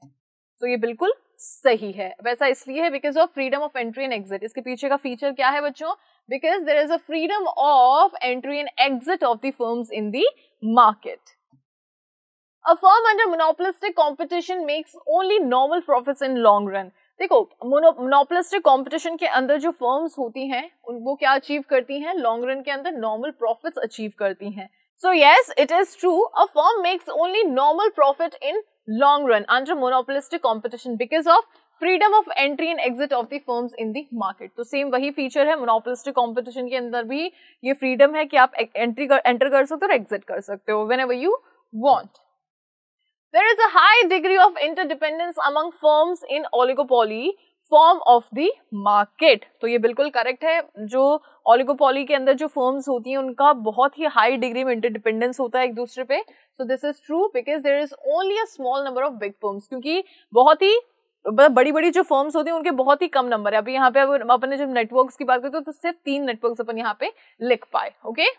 तो ये बिल्कुल सही है वैसा इसलिए है because of freedom of entry and exit इसके पीछे का फीचर क्या है बच्चों because there is a freedom of entry and exit of the firms in the market a firm under monopolistic competition makes only normal profit in long run देखो monopolistic competition के अंदर जो फर्म्स होती हैं वो क्या अचीव करती हैं लॉन्ग रन के अंदर नॉर्मल प्रॉफिट्स अचीव करती हैं so yes it is true a firm makes only normal profit in long run under monopolistic competition because of freedom of entry and exit of the firms in the market तो same वही फीचर है monopolistic competition के अंदर भी ये freedom है कि आप एंट्री e-, कर एंटर कर सकते हो और एग्जिट कर सकते हो whenever you want There is a high degree of interdependence among firms in oligopoly form of the market तो ये बिल्कुल correct है जो oligopoly के अंदर जो firms होती हैं उनका बहुत ही high degree में interdependence होता है एक दूसरे पे so this is true because there is only a small number of big firms क्योंकि बहुत ही बड़ी बड़ी जो फर्म्स होती हैं उनके बहुत ही कम नंबर है अभी यहाँ पे अपन ने जब नेटवर्क्स की बात करते हैं तो सिर्फ तीन नेटवर्क्स अपन यहाँ पे लिख पाए okay okay?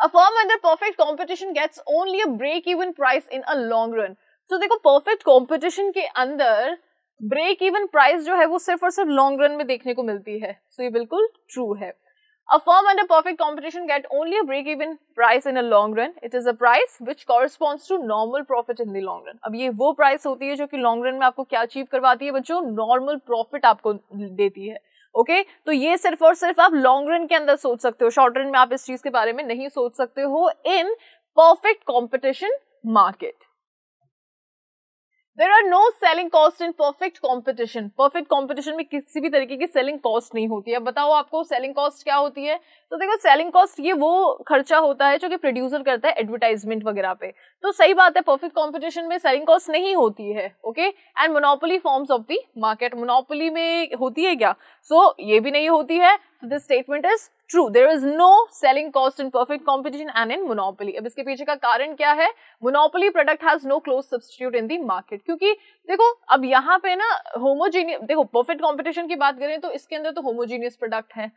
A firm under perfect competition gets only a break even price in a long run. So देखो perfect competition के अंदर break even price जो है वो सिर्फ और सिर्फ long run में देखने को मिलती है so, ये बिल्कुल true है A firm under perfect competition get only a break-even price in a long run. It is a price which corresponds to normal profit in the long run. ab ye wo price hoti hai jo ki long run mein aapko kya achieve karwati hai bachcho normal profit aapko deti hai okay okay? तो ये सिर्फ और सिर्फ आप long run के अंदर सोच सकते हो शॉर्ट रन में आप इस चीज के बारे में नहीं सोच सकते हो in perfect competition market there are no selling cost in perfect competition perfect competition में किसी भी तरीके की सेलिंग कॉस्ट नहीं होती है बताओ आपको सेलिंग कॉस्ट क्या होती है तो देखो सेलिंग कॉस्ट ये वो खर्चा होता है जो कि प्रोड्यूसर करता है एडवर्टाइजमेंट वगैरह पे तो सही बात है परफेक्ट कॉम्पिटिशन में सेलिंग कॉस्ट नहीं होती है okay and monopoly forms of the market monopoly में होती है क्या सो so, ये भी नहीं होती है this statement is true there is no selling cost in perfect competition and in monopoly अब इसके पीछे का कारण क्या है monopoly product has no close substitute in the market क्योंकि देखो अब यहाँ पे ना होमोजीनियस देखो परफेक्ट कॉम्पिटिशन की बात करें तो इसके अंदर तो होमोजीनियस प्रोडक्ट है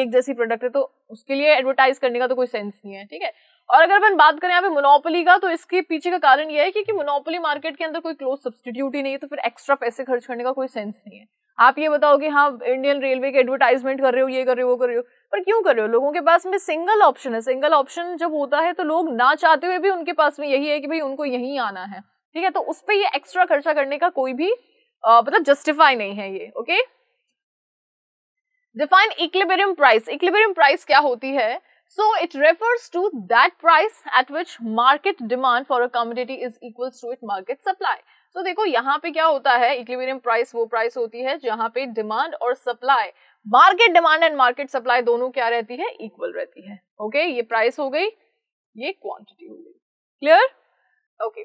एक जैसी प्रोडक्ट है तो उसके लिए एडवर्टाइज करने का तो कोई सेंस नहीं है ठीक है और अगर अपन बात करें यहाँ पे मोनोपोली का तो इसके पीछे का कारण यह है कि, कि मोनोपोली मार्केट के अंदर कोई क्लोज सब्सटीट्यूट ही नहीं है तो फिर एक्स्ट्रा पैसे खर्च करने का कोई सेंस नहीं है आप ये बताओ कि हाँ इंडियन रेलवे के एडवर्टाइजमेंट कर रहे हो ये कर रहे हो वो कर रहे हो पर क्यों कर रहे हो लोगों के पास में सिंगल ऑप्शन है सिंगल ऑप्शन जब होता है तो लोग ना चाहते हुए भी उनके पास में यही है कि भाई उनको यहीं आना है ठीक है तो उस पर ये एक्स्ट्रा खर्चा करने का कोई भी मतलब जस्टिफाई नहीं है ये okay define equilibrium price equilibrium price क्या होती है so it refers to that price at which market demand for a commodity is equal to it market supply तो देखो यहाँ पे क्या होता है इक्विबेरियम प्राइस वो प्राइस होती है जहां पे डिमांड और supply market demand and market supply दोनों क्या रहती है इक्वल रहती है ओके okay? ये प्राइस हो गई ये क्वांटिटी हो गई clear okay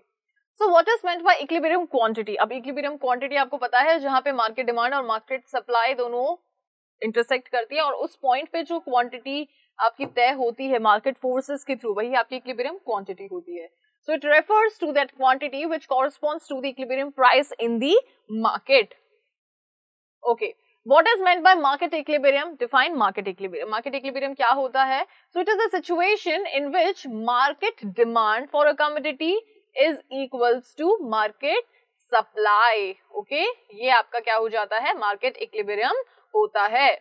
so what is meant by equilibrium quantity अब इक्विबेरियम क्वांटिटी आपको पता है जहां पे मार्केट डिमांड और मार्केट सप्लाई दोनों इंटरसेक्ट करती है और उस पॉइंट पे जो क्वांटिटी आपकी तय होती है मार्केट फोर्सेस के थ्रू वही आपकी इक्विबेरियम क्वांटिटी होती है So it refers to that quantity which corresponds to the equilibrium price in the market. Okay. What is meant by market equilibrium? Define market equilibrium. Market equilibrium kya hota hai So it is a situation in which market demand for a commodity is equals to market supply. Okay? ye aapka kya ho jata hai Market equilibrium hota hai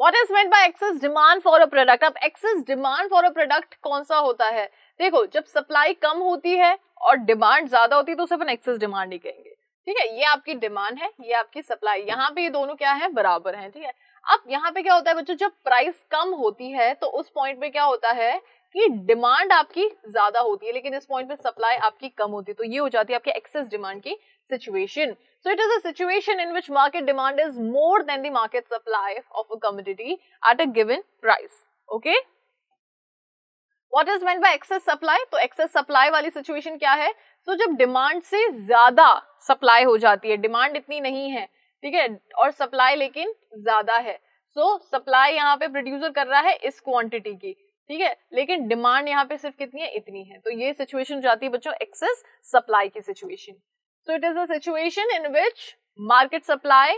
what is meant by excess demand for a product अब excess demand for a product कौन सा होता है देखो जब supply कम होती है और डिमांड ज्यादा होती है तो उसे अपन एक्सेस डिमांड ही कहेंगे ठीक है ये आपकी डिमांड है ये आपकी सप्लाई यहाँ पे ये दोनों क्या है बराबर है ठीक है अब यहाँ पे क्या होता है बच्चों जब प्राइस कम होती है तो उस पॉइंट पे क्या होता है कि डिमांड आपकी ज्यादा होती है लेकिन इस पॉइंट पर सप्लाई आपकी कम होती है तो ये हो जाती है आपकी एक्सेस डिमांड की situation so it is situation in which market demand is more than market supply of a commodity at a given price okay what is meant by excess supply तो एक्सेस सप्लाई वाली situation क्या है so so, जब demand से ज्यादा supply हो जाती है डिमांड इतनी नहीं है ठीक है और सप्लाई लेकिन ज्यादा है सो सप्लाई यहाँ पे प्रोड्यूसर कर रहा है इस क्वांटिटी की ठीक है लेकिन डिमांड यहाँ पे सिर्फ कितनी है इतनी है तो ये सिचुएशन जाती है बच्चों एक्सेस सप्लाई की situation so it is situation in which market supply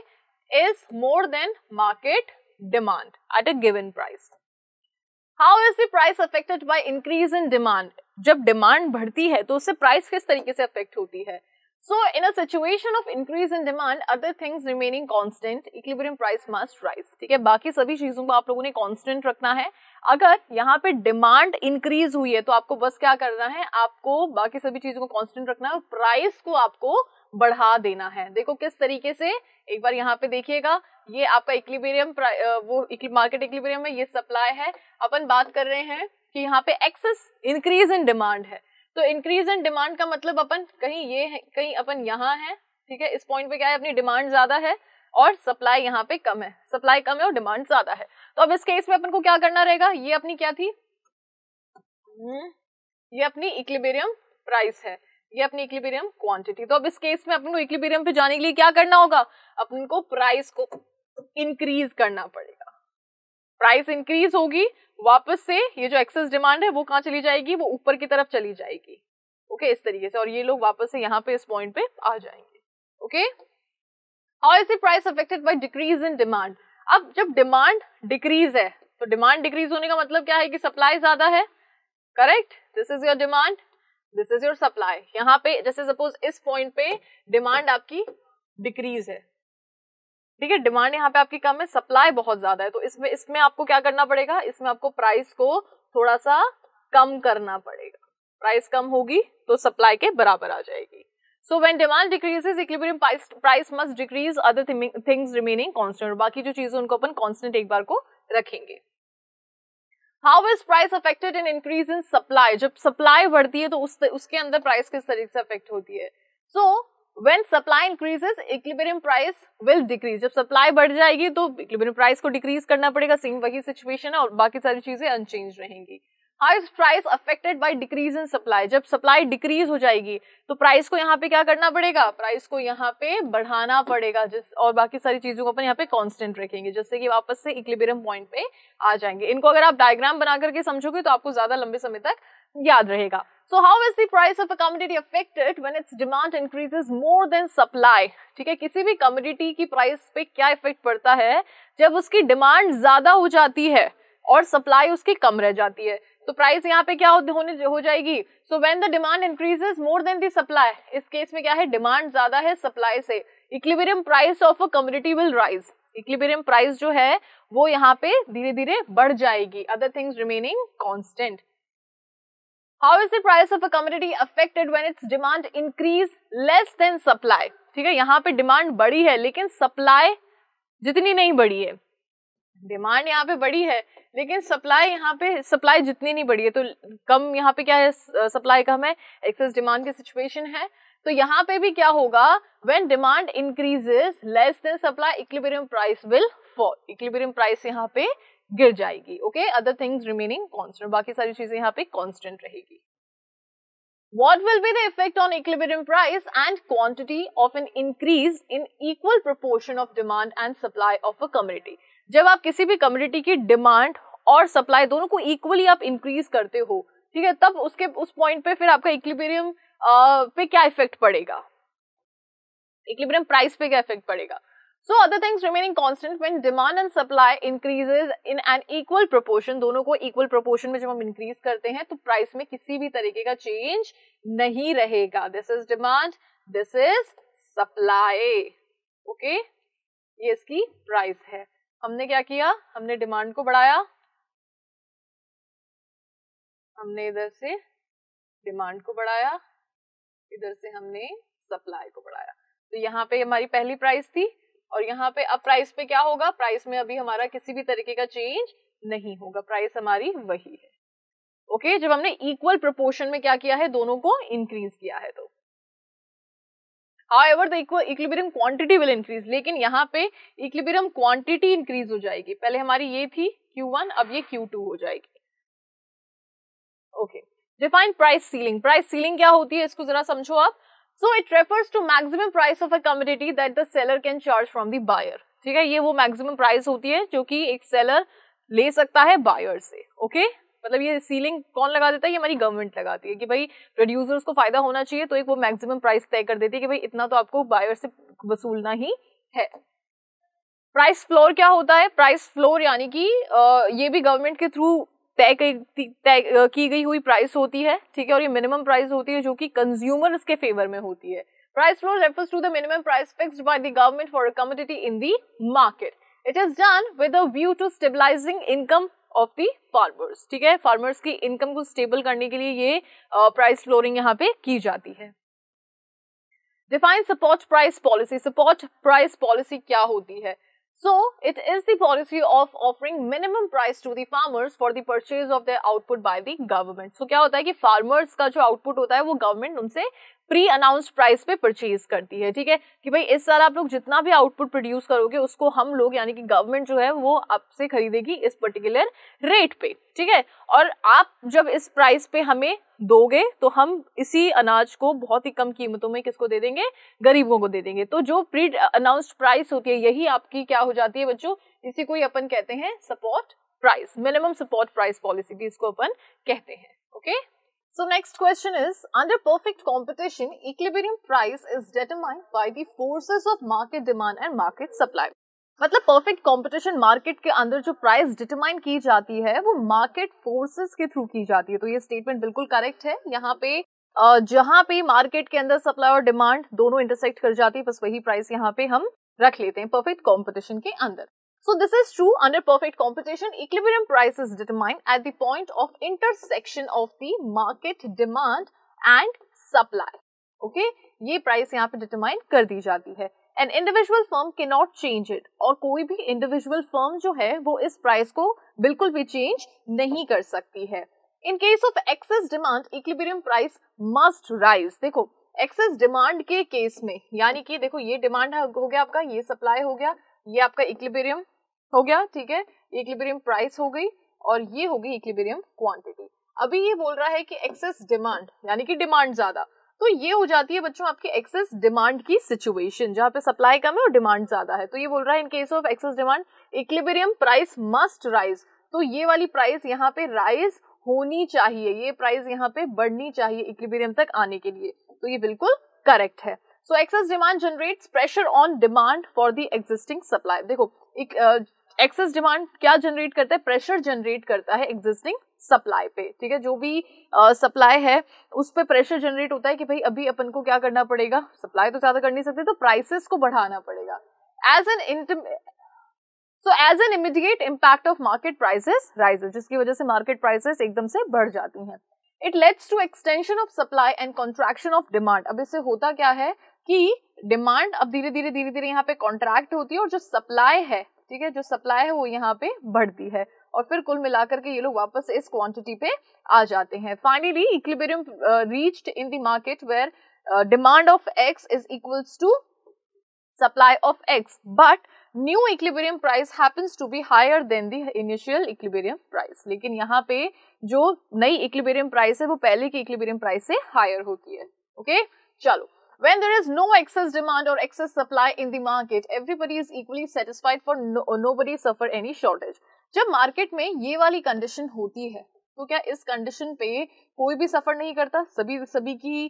is more than market demand at a given price how is the price affected by increase in demand जब डिमांड बढ़ती है तो उससे price किस तरीके से affect होती है So, in a situation of increase in demand, other things remaining constant, equilibrium price must rise. ठीक है बाकी सभी चीजों को आप लोगों ने constant रखना है अगर यहाँ पे डिमांड इंक्रीज हुई है तो आपको बस क्या करना है आपको बाकी सभी चीजों को कांस्टेंट रखना है और प्राइस को आपको बढ़ा देना है देखो किस तरीके से एक बार यहाँ पे देखिएगा ये आपका इक्लिबेरियम वो मार्केट इक्लिबेरियम में ये सप्लाई है अपन बात कर रहे हैं कि यहाँ पे एक्सेस इंक्रीज इन डिमांड है तो इंक्रीज इन डिमांड का मतलब अपन कहीं ये है कहीं अपन यहाँ है ठीक है इस पॉइंट पे क्या है अपनी डिमांड ज्यादा है और सप्लाई यहाँ पे कम है सप्लाई कम है और डिमांड ज्यादा है तो अब इस केस में अपन को क्या करना रहेगा ये अपनी क्या थी हम्म, ये अपनी इक्लिबेरियम प्राइस है ये अपनी इक्लिबेरियम क्वांटिटी तो अब इस केस में अपन को इक्लिबेरियम पे जाने के लिए क्या करना होगा अपन को प्राइस को इंक्रीज करना पड़ेगा प्राइस इंक्रीज होगी वापस से ये जो एक्सेस डिमांड है वो कहाँ चली जाएगी वो ऊपर की तरफ चली जाएगी ओके okay, इस तरीके से और ये लोग वापस से यहाँ पे इस पॉइंट पे आ जाएंगे okay how is the price affected by decrease in demand अब जब डिमांड डिक्रीज है तो डिमांड डिक्रीज होने का मतलब क्या है कि सप्लाई ज्यादा है correct this is your demand this is your supply यहाँ पे जैसे सपोज इस पॉइंट पे डिमांड आपकी डिक्रीज है ठीक है डिमांड यहाँ पे आपकी कम है सप्लाई बहुत ज्यादा है तो इसमें इसमें आपको क्या करना पड़ेगा इसमें आपको प्राइस को थोड़ा सा कम करना पड़ेगा प्राइस कम होगी तो सप्लाई के बराबर आ जाएगी so when demand decreases equilibrium price must decrease other things remaining constant बाकी जो चीजें उनको अपन कॉन्स्टेंट एक बार को रखेंगे how is price affected in increase in supply जब सप्लाई बढ़ती है तो उस, उसके अंदर प्राइस किस तरीके से अफेक्ट होती है so so, when supply increases equilibrium price will decrease जब सप्लाई बढ़ जाएगी तो इक्लिबेरियम प्राइस को डिक्रीज करना पड़ेगा सेम वही सिचुएशन है और बाकी सारी चीजें अनचेंज रहेंगी how is price affected by decrease in supply जब सप्लाई डिक्रीज हो जाएगी तो प्राइस को यहाँ पे क्या करना पड़ेगा प्राइस को यहाँ पे बढ़ाना पड़ेगा जिस और बाकी सारी चीजों को अपन यहाँ पे कॉन्स्टेंट रखेंगे जिससे कि वापस से इक्लिबेरियम पॉइंट पे आ जाएंगे इनको अगर आप डायग्राम बना करके समझोगे तो आपको ज्यादा लंबे समय तक याद रहेगा so how is the price of a commodity affected when its demand increases more than supply ठीक है किसी भी कमोडिटी की प्राइस पे क्या इफेक्ट पड़ता है जब उसकी डिमांड ज्यादा हो जाती है और सप्लाई उसकी कम रह जाती है तो प्राइस यहाँ पे क्या होने हो जाएगी so when the demand increases more than the supply इस केस में क्या है डिमांड ज्यादा है सप्लाई से equilibrium price of a commodity will rise equilibrium price जो है वो यहाँ पे धीरे धीरे बढ़ जाएगी other things remaining constant how is the price of a commodity affected when its demand increase less than supply ठीक है यहाँ पे डिमांड बड़ी है लेकिन सप्लाई जितनी नहीं बढ़ी है डिमांड यहाँ पे बड़ी है लेकिन सप्लाई यहाँ पे सप्लाई जितनी नहीं बढ़ी है तो कम यहाँ पे क्या है सप्लाई कम है एक्सेस डिमांड की सिचुएशन है तो यहाँ पे भी क्या होगा when demand increases less than supply equilibrium price will fall equilibrium price यहाँ पे गिर जाएगी okay other things remaining constant बाकी सारी चीजें यहाँ पे कॉन्स्टेंट रहेगी What will be the effect on equilibrium price and quantity of an increase in equal proportion of demand and supply of a commodity? जब आप किसी भी कम्युनिटी की डिमांड और सप्लाई दोनों को इक्वली आप इंक्रीज करते हो ठीक है तब उसके उस पॉइंट पे फिर आपका इक्लिबेरियम पे क्या इफेक्ट पड़ेगा इक्लिबेरियम प्राइस पे क्या इफेक्ट पड़ेगा so other things remaining constant when demand and supply increases in an equal proportion दोनों को इक्वल प्रोपोर्शन में जब हम इंक्रीज करते हैं तो प्राइस में किसी भी तरीके का चेंज नहीं रहेगा this is demand this is supply okay ये इसकी प्राइस है हमने क्या किया हमने डिमांड को बढ़ाया हमने इधर से डिमांड को बढ़ाया इधर से हमने सप्लाई को बढ़ाया तो यहाँ पे हमारी पहली प्राइस थी और यहाँ पे अब प्राइस पे क्या होगा प्राइस में अभी हमारा किसी भी तरीके का चेंज नहीं होगा प्राइस हमारी वही है ओके जब हमने इक्वल प्रोपोर्शन में क्या किया है दोनों को इंक्रीज किया है तो however the equilibrium quantity will increase लेकिन यहाँ पे इक्विलिब्रियम क्वांटिटी इंक्रीज हो जाएगी पहले हमारी ये थी Q1 अब ये Q2 हो जाएगी okay define price ceiling price ceiling क्या होती है इसको जरा समझो आप so it refers to maximum price of a commodity that the seller can charge from the buyer ठीक है ये वो मैक्सिमम प्राइस होती है जो कि एक सेलर ले सकता है बायर से ओके okay? मतलब ये सीलिंग कौन लगा देता है ये हमारी गवर्नमेंट लगाती है कि भाई प्रोड्यूसर्स को फायदा होना चाहिए तो एक वो मैक्सिमम प्राइस तय कर देती है कि भाई इतना तो आपको बायर से वसूलना ही है प्राइस फ्लोर क्या होता है प्राइस फ्लोर यानी कि ये भी गवर्नमेंट के थ्रू तय तय की गई हुई प्राइस होती है ठीक है और ये मिनिमम प्राइस होती है जो कि कंज्यूमर के फेवर में होती है price floor refers to the minimum price fixed by the government for a commodity in the market it is done with a view of the farmers ठीक है फार्मर्स की इनकम को स्टेबल करने के लिए ये प्राइस फ्लोरिंग यहाँ पे की जाती है define support price policy support price policy क्या होती है So, it is the policy of offering minimum price to the farmers for the purchase of their output by the government. So, what happens is that farmers का जो output होता है वो government उनसे pre announced price पे purchase करती है ठीक है कि भाई इस साल आप लोग जितना भी आउटपुट प्रोड्यूस करोगे उसको हम लोग यानी कि गवर्नमेंट जो है वो आपसे खरीदेगी इस पर्टिकुलर रेट पे ठीक है और आप जब इस प्राइस पे हमें दोगे तो हम इसी अनाज को बहुत ही कम कीमतों में किसको दे देंगे गरीबों को दे देंगे तो जो प्री अनाउंस्ड प्राइस होती है यही आपकी क्या हो जाती है बच्चों इसी को ही अपन कहते हैं support price minimum support price policy भी इसको अपन कहते हैं okay okay? So next question is, under perfect competition, equilibrium price is determined by the forces of market demand and market supply. मतलब परफेक्ट कंपटीशन मार्केट के अंदर जो price determine की जाती है वो मार्केट फोर्सेस के थ्रू की जाती है तो ये स्टेटमेंट बिल्कुल करेक्ट है यहाँ पे जहाँ पे मार्केट के अंदर सप्लाई और डिमांड दोनों इंटरसेक्ट कर जाती है बस वही प्राइस यहाँ पे हम रख लेते हैं परफेक्ट कंपटीशन के अंदर So this is true under perfect competition. Equilibrium price is determined at the point of intersection of the market demand and supply. Okay, ये price यहाँ पे determine कर दी जाती है. An individual firm cannot change it. और कोई भी individual firm जो है वो इस price को बिल्कुल भी change नहीं कर सकती है. In case of excess demand, equilibrium price must rise. देखो एक्सेस डिमांड के केस में यानी कि देखो ये डिमांड हो गया आपका ये सप्लाई हो गया ये आपका इक्लिबेरियम हो गया ठीक है इक्लिबेरियम प्राइस हो गई और ये हो गई इक्लिबेरियम क्वांटिटी अभी ये बोल रहा है कि एक्सेस डिमांड यानी कि डिमांड ज्यादा तो ये हो जाती है बच्चों आपकी एक्सेस डिमांड की सिचुएशन जहां पे सप्लाई कम है और डिमांड ज्यादा है तो ये बोल रहा है in case of excess demand equilibrium price must rise तो ये वाली प्राइस यहाँ पे राइज होनी चाहिए ये प्राइस यहाँ पे बढ़नी चाहिए इक्लिबेरियम तक आने के लिए तो ये बिल्कुल करेक्ट है so excess demand generates pressure on demand for the existing supply देखो एक्सेस डिमांड क्या जनरेट करता है प्रेशर जनरेट करता है एग्जिस्टिंग सप्लाई पे ठीक है जो भी सप्लाई uh, है उस पर प्रेशर जनरेट होता है कि भाई अभी अपन को क्या करना पड़ेगा सप्लाई तो ज्यादा कर नहीं सकते तो प्राइसेस को बढ़ाना पड़ेगा as an so as an immediate impact of market prices rises जिसकी वजह से मार्केट प्राइसेस एकदम से बढ़ जाती हैं it leads to extension of supply and contraction of demand अब इससे होता क्या है कि डिमांड अब धीरे धीरे धीरे धीरे यहाँ पे कॉन्ट्रैक्ट होती है और जो सप्लाई है ठीक है जो सप्लाई है वो यहाँ पे बढ़ती है और फिर कुल मिलाकर के ये लोग वापस इस क्वांटिटी पे आ जाते हैं finally equilibrium reached in the market where demand of X is equals to supply of X but new equilibrium price happens to be higher than the initial equilibrium price लेकिन यहाँ पे जो नई इक्विबेरियम प्राइस है वो पहले की equilibrium price से हायर होती है ओके okay? चलो when there is no excess demand or excess supply in the market, everybody is equally satisfied for no, nobody suffer any shortage. जब मार्केट में ये वाली कंडीशन होती है तो क्या इस कंडीशन पे कोई भी सफर नहीं करता सभी सभी की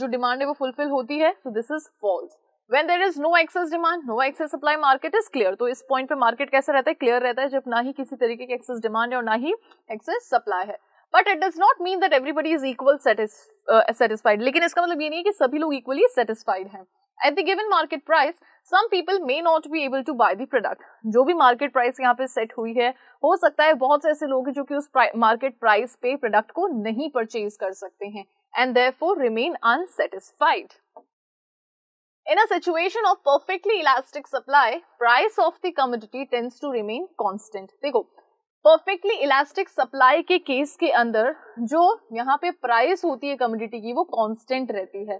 जो डिमांड है वो फुलफिल होती है so this is false when there is no excess demand no excess supply market is clear तो इस पॉइंट पे मार्केट कैसे रहता है क्लियर रहता है जब ना ही किसी तरीके की एक्सेस डिमांड है और ना ही एक्सेस सप्लाई है but it does not mean that everybody is equal satisfied लेकिन इसका मतलब ये नहीं है कि सभी लोग इक्वली सेटिस्फाइड हैं at the given market price some people may not be able to buy the product जो भी मार्केट प्राइस यहाँ पे सेट हुई है हो सकता है बहुत से ऐसे लोग हैं जो कि उस मार्केट प्राइस पे प्रोडक्ट को नहीं परचेज कर सकते हैं and therefore remain unsatisfied In a situation of perfectly elastic supply, price of the commodity tends to remain constant. देखो परफेक्टली इलास्टिक सप्लाई के केस के अंदर जो यहाँ पे प्राइस होती है कम्युनिटी की वो कांस्टेंट रहती है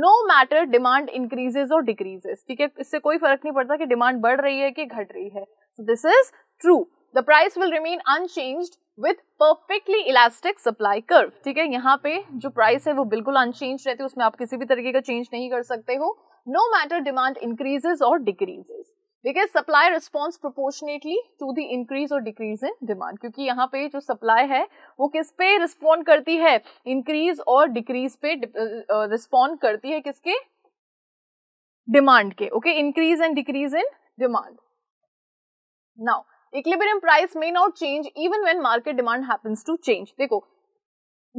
नो मैटर डिमांड इंक्रीजेस और डिक्रीजेस ठीक है इससे कोई फर्क नहीं पड़ता कि डिमांड बढ़ रही है कि घट रही है this is true the price will remain unchanged with perfectly elastic supply curve ठीक है यहाँ पे जो प्राइस है वो बिल्कुल अनचेंज रहती है उसमें आप किसी भी तरीके का चेंज नहीं कर सकते हो नो मैटर डिमांड इंक्रीजेस और डिक्रीजेस देखिए supply response proportionately to the increase और डिक्रीज इन डिमांड क्योंकि यहाँ पे जो सप्लाई है वो किस पे रिस्पॉन्ड करती है इंक्रीज और डिक्रीज पे रिस्पॉन्ड करती है किसके डिमांड के okay increase and decrease in demand now equilibrium price may not change even when market demand happens to change देखो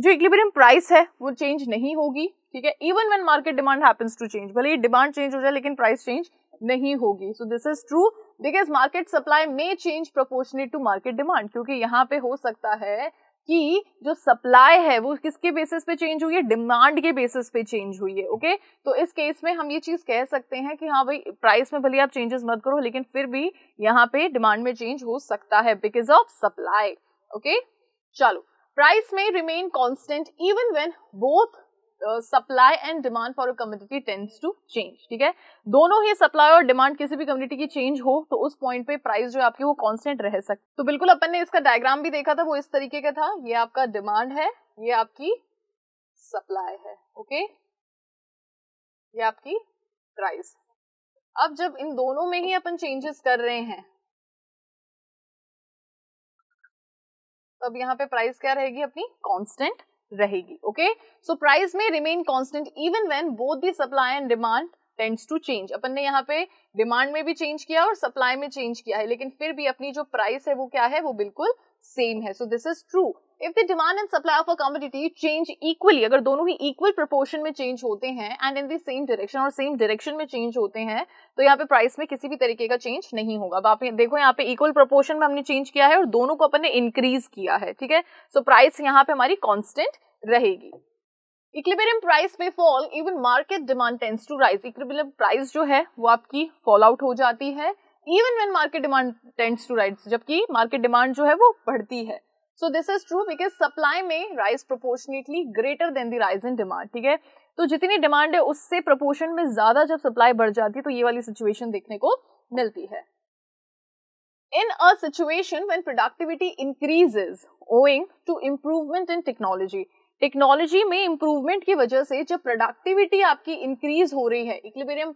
जो इक्विबरियम प्राइस है वो चेंज नहीं होगी ठीक है even when market demand happens to change भले ही डिमांड चेंज हो जाए लेकिन प्राइस चेंज नहीं होगी so this is true because market supply में change proportionate to market demand क्योंकि यहाँ पे हो सकता है कि जो सप्लाई है वो किसके बेसिस पे चेंज हुई है डिमांड के बेसिस पे चेंज हुई है ओके तो इस केस में हम ये चीज कह सकते हैं कि हाँ भाई प्राइस में भले आप चेंजेस मत करो लेकिन फिर भी यहाँ पे डिमांड में चेंज हो सकता है बिकॉज ऑफ सप्लाई ओके चलो price may remain constant even when both supply and demand for a community tends to change ठीक है दोनों ही सप्लाई और डिमांड किसी भी कम्युनिटी की चेंज हो तो उस पॉइंट पे प्राइस जो है आपकी वो कांस्टेंट रह सकती तो बिल्कुल अपन ने इसका डायग्राम भी देखा था वो इस तरीके का था ये आपका डिमांड है ये आपकी सप्लाई है ओके ये आपकी प्राइस अब जब इन दोनों में ही अपन चेंजेस कर रहे हैं तो अब यहाँ पे प्राइस क्या रहेगी अपनी कॉन्स्टेंट रहेगी okay so price may remain constant even when both the supply and demand tends to change अपन ने यहाँ पे डिमांड में भी चेंज किया और सप्लाई में चेंज किया है लेकिन फिर भी अपनी जो प्राइस है वो क्या है वो बिल्कुल सेम है so this is true if the demand and supply of a commodity change equally अगर दोनों ही इक्वल प्रोपोर्शन में चेंज होते हैं and in the same direction और सेम डायरेक्शन में चेंज होते हैं तो यहाँ पे प्राइस में किसी भी तरीके का चेंज नहीं होगा अब आप देखो यहाँ पे इक्वल प्रोपोर्शन में हमने चेंज किया है और दोनों को अपन ने इंक्रीज किया है ठीक है सो प्राइस यहाँ पे हमारी कॉन्स्टेंट रहेगी equilibrium price may fall even market demand tends to rise equilibrium price जो है वो आपकी फॉल आउट हो जाती है even when market demand tends to rise जबकि मार्केट डिमांड जो है वो बढ़ती है so this is true because supply may rise proportionately greater than the rise in demand ठीक है तो जितनी डिमांड है उससे प्रोपोर्शन में ज्यादा जब सप्लाई बढ़ जाती है तो ये वाली सिचुएशन देखने को मिलती है in a situation when productivity increases owing to improvement in technology technology में इंप्रूवमेंट की वजह से जब प्रोडक्टिविटी आपकी इंक्रीज हो रही है equilibrium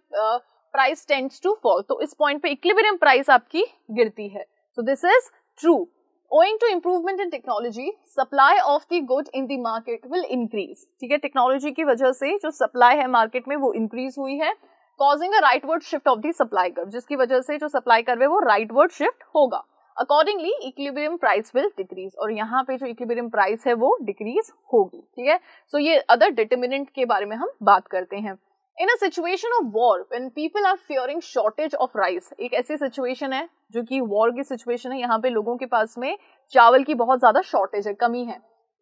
price tends to fall तो इस पॉइंट पे इक्विलिब्रियम प्राइस आपकी गिरती है so this is true owing to improvement in technology supply of the good in the market will increase ठीक है technology की वजह से जो supply है market में वो increase हुई है causing a rightward shift of the supply curve जिसकी वजह से जो supply curve है वो rightward shift होगा accordingly equilibrium price will decrease और यहाँ पे जो इक्विबेरियम प्राइस है वो डिक्रीज होगी ठीक है सो so, ये अदर डिटर्मिनेंट के बारे में हम बात करते हैं in a situation of war when people are fearing shortage of rice एक ऐसी सिचुएशन है जो कि वॉर की सिचुएशन है यहाँ पे लोगों के पास में चावल की बहुत ज्यादा शॉर्टेज है कमी है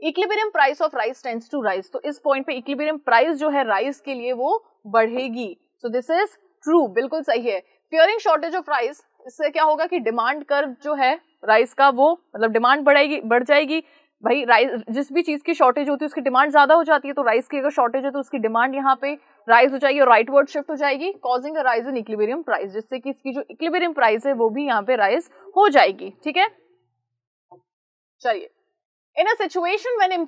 equilibrium price of rice tends to rise तो इस पॉइंट पे इक्लिबेरियम प्राइस जो है राइस के लिए वो बढ़ेगी सो दिस इज ट्रू बिल्कुल सही है फियरिंग शॉर्टेज ऑफ राइस इससे क्या होगा कि डिमांड कर्व जो है राइस का वो मतलब डिमांड बढ़ेगी बढ़ जाएगी भाई राइस जिस भी चीज़ की शॉर्टेज होती है उसकी डिमांड ज़्यादा हो जाती है तो राइस की अगर शॉर्टेज है तो उसकी डिमांड यहाँ पे राइज हो जाएगी और राइट वर्ड शिफ्ट हो जाएगी causing a rise in equilibrium price जिससे कि इसकी जो इक्लिबेरियम प्राइस है वो भी यहाँ पे राइज हो जाएगी ठीक है चलिए in a situation when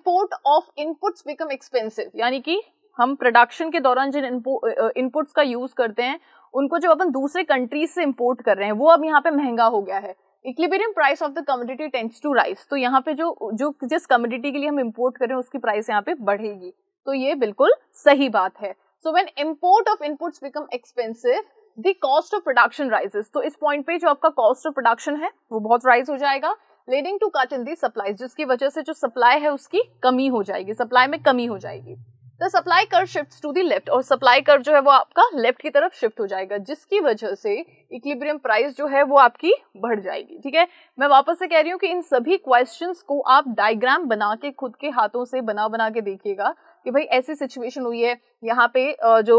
of inputs become expensive यानी कि हम प्रोडक्शन के दौरान जिन इनपुट्स का यूज करते हैं उनको जब अपन दूसरे कंट्रीज से इम्पोर्ट कर रहे हैं वो अब यहाँ पे महंगा हो गया है equilibrium price of the commodity tends to rise तो यहाँ पे जो जो जिस कमोडिटी के लिए हम इम्पोर्ट कर रहे हैं उसकी प्राइस यहाँ पे बढ़ेगी तो ये बिल्कुल सही बात है so when import of inputs become expensive the cost of production rises तो इस पॉइंट पे जो आपका कॉस्ट ऑफ प्रोडक्शन है वो बहुत राइज हो जाएगा leading to cut in the supply जिसकी वजह से जो सप्लाई है उसकी कमी हो जाएगी सप्लाई में कमी हो जाएगी the supply curve shift to the left और सप्लाई कर जो है वो आपका लेफ्ट की तरफ शिफ्ट हो जाएगा जिसकी वजह से इक्लिब्रियम प्राइस जो है वो आपकी बढ़ जाएगी ठीक है मैं वापस से कह रही हूँ कि इन सभी क्वेश्चंस को आप डायग्राम बना के खुद के हाथों से बना बना के देखिएगा कि भाई ऐसी सिचुएशन हुई है यहाँ पे जो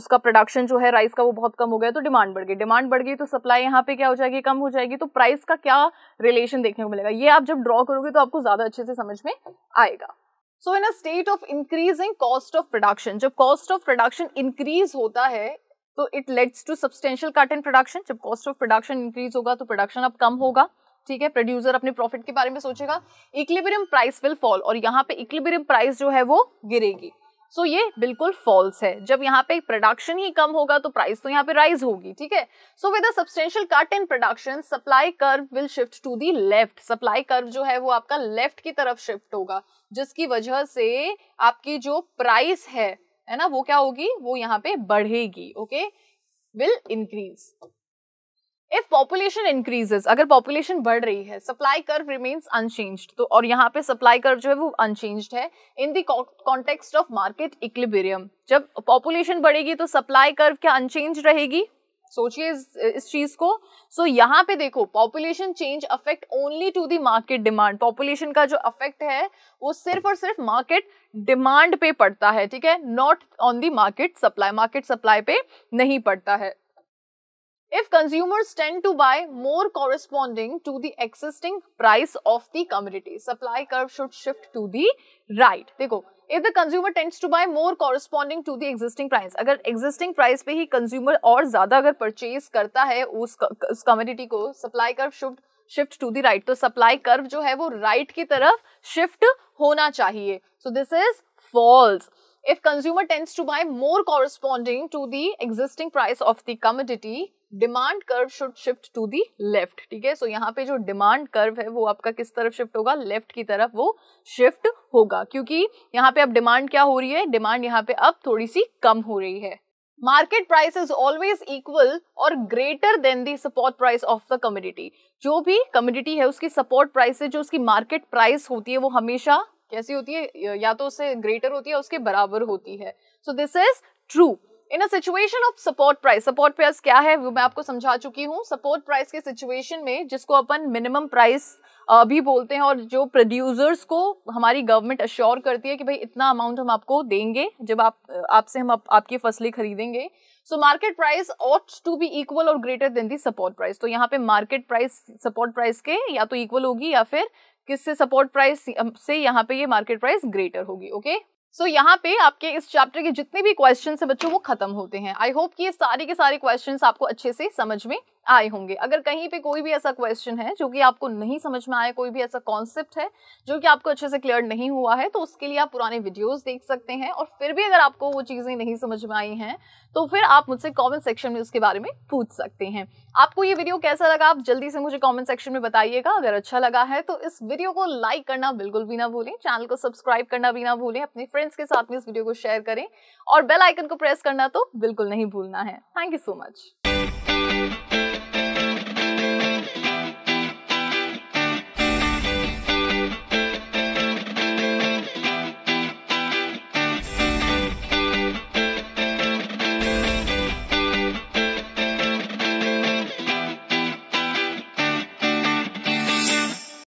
उसका प्रोडक्शन जो है राइस का वो बहुत कम हो गया तो डिमांड बढ़ गई डिमांड बढ़ गई तो सप्लाई यहाँ पे क्या हो जाएगी कम हो जाएगी तो प्राइस का क्या रिलेशन देखने को मिलेगा ये आप जब ड्रॉ करोगे तो आपको ज्यादा अच्छे से समझ में आएगा so in a state of increasing cost of production जब कॉस्ट ऑफ प्रोडक्शन इंक्रीज होता है तो it leads to substantial cut in production जब कॉस्ट ऑफ प्रोडक्शन इंक्रीज होगा तो प्रोडक्शन अब कम होगा ठीक है प्रोड्यूसर अपने प्रॉफिट के बारे में सोचेगा इक्लिबरियम प्राइस विल फॉल और यहाँ पे इक्लिबरियम प्राइस जो है वो गिरेगी सो so, ये बिल्कुल फॉल्स है जब यहाँ पे प्रोडक्शन ही कम होगा तो प्राइस तो यहाँ पे राइज होगी ठीक है so with substantial cut in production supply curve will shift to the left supply curve जो है वो आपका लेफ्ट की तरफ शिफ्ट होगा जिसकी वजह से आपकी जो प्राइस है है ना वो क्या होगी वो यहाँ पे बढ़ेगी okay will increase if population increases अगर पॉपुलेशन बढ़ रही है सप्लाई कर्व रिमेन्स अनचेंज्ड तो और यहाँ पे सप्लाई कर्व जो है वो अनचेंज्ड है in the context of market equilibrium जब पॉपुलेशन बढ़ेगी तो सप्लाई कर्व क्या अनचेंज रहेगी सोचिए इस, इस चीज को सो so, यहाँ पे देखो population change affect only to the market demand population का जो अफेक्ट है वो सिर्फ और सिर्फ मार्केट डिमांड पे पड़ता है ठीक है not on the market supply market supply पे नहीं पड़ता है if consumers tend to buy more corresponding to the existing price of the commodity. Supply curve should shift to the right. देखो, if the consumer tends to buy more corresponding to the existing price, अगर existing price पे ही consumer और ज़्यादा अगर purchase करता है उस, commodity को, supply curve should shift to the right. तो supply curve जो है वो right की तरफ shift होना चाहिए So this is false. if consumer tends to buy more corresponding to the existing price of the commodity demand curve should shift to the left ठीक है सो यहाँ पे जो डिमांड कर्व है वो आपका किस तरफ शिफ्ट होगा लेफ्ट की तरफ वो शिफ्ट होगा क्योंकि यहाँ पे अब डिमांड क्या हो रही है डिमांड यहाँ पे अब थोड़ी सी कम हो रही है market price is always equal और greater than the support price of the community जो भी कम्युनिटी है उसकी सपोर्ट प्राइस जो उसकी मार्केट प्राइस होती है वो हमेशा कैसी होती है या तो उससे ग्रेटर होती है उसके बराबर होती है so this is true in a situation of support price support price क्या है वो मैं आपको समझा चुकी हूँ सपोर्ट प्राइस के सिचुएशन में जिसको अपन मिनिमम प्राइस भी बोलते हैं और जो प्रोड्यूसर्स को हमारी गवर्नमेंट अश्योर करती है कि भाई इतना अमाउंट हम आपको देंगे जब आप आपसे हम आप, आपकी फसलें खरीदेंगे so market price ought to be equal और greater than the support price तो यहाँ पे मार्केट प्राइस सपोर्ट प्राइस के या तो इक्वल होगी या फिर किससे सपोर्ट प्राइस से यहाँ पे ये मार्केट प्राइस ग्रेटर होगी ओके सो so, यहाँ पे आपके इस चैप्टर के जितने भी क्वेश्चन है बच्चों वो खत्म होते हैं आई होप कि ये सारे के सारे क्वेश्चन आपको अच्छे से समझ में आए होंगे अगर कहीं पे कोई भी ऐसा क्वेश्चन है जो कि आपको नहीं समझ में आया कोई भी ऐसा कॉन्सेप्ट है जो कि आपको अच्छे से क्लियर नहीं हुआ है तो उसके लिए आप पुराने वीडियोस देख सकते हैं और फिर भी अगर आपको वो चीज़ें नहीं समझ में आई हैं तो फिर आप मुझसे कॉमेंट सेक्शन में उसके बारे में पूछ सकते हैं आपको ये वीडियो कैसा लगा आप जल्दी से मुझे कॉमेंट सेक्शन में बताइएगा अगर अच्छा लगा है तो इस वीडियो को लाइक करना बिल्कुल भी ना भूलें चैनल को सब्सक्राइब करना भी ना भूलें अपने फ्रेंड्स के साथ भी इस वीडियो को शेयर करें और बेल आइकन को प्रेस करना तो बिल्कुल नहीं भूलना है थैंक यू सो मच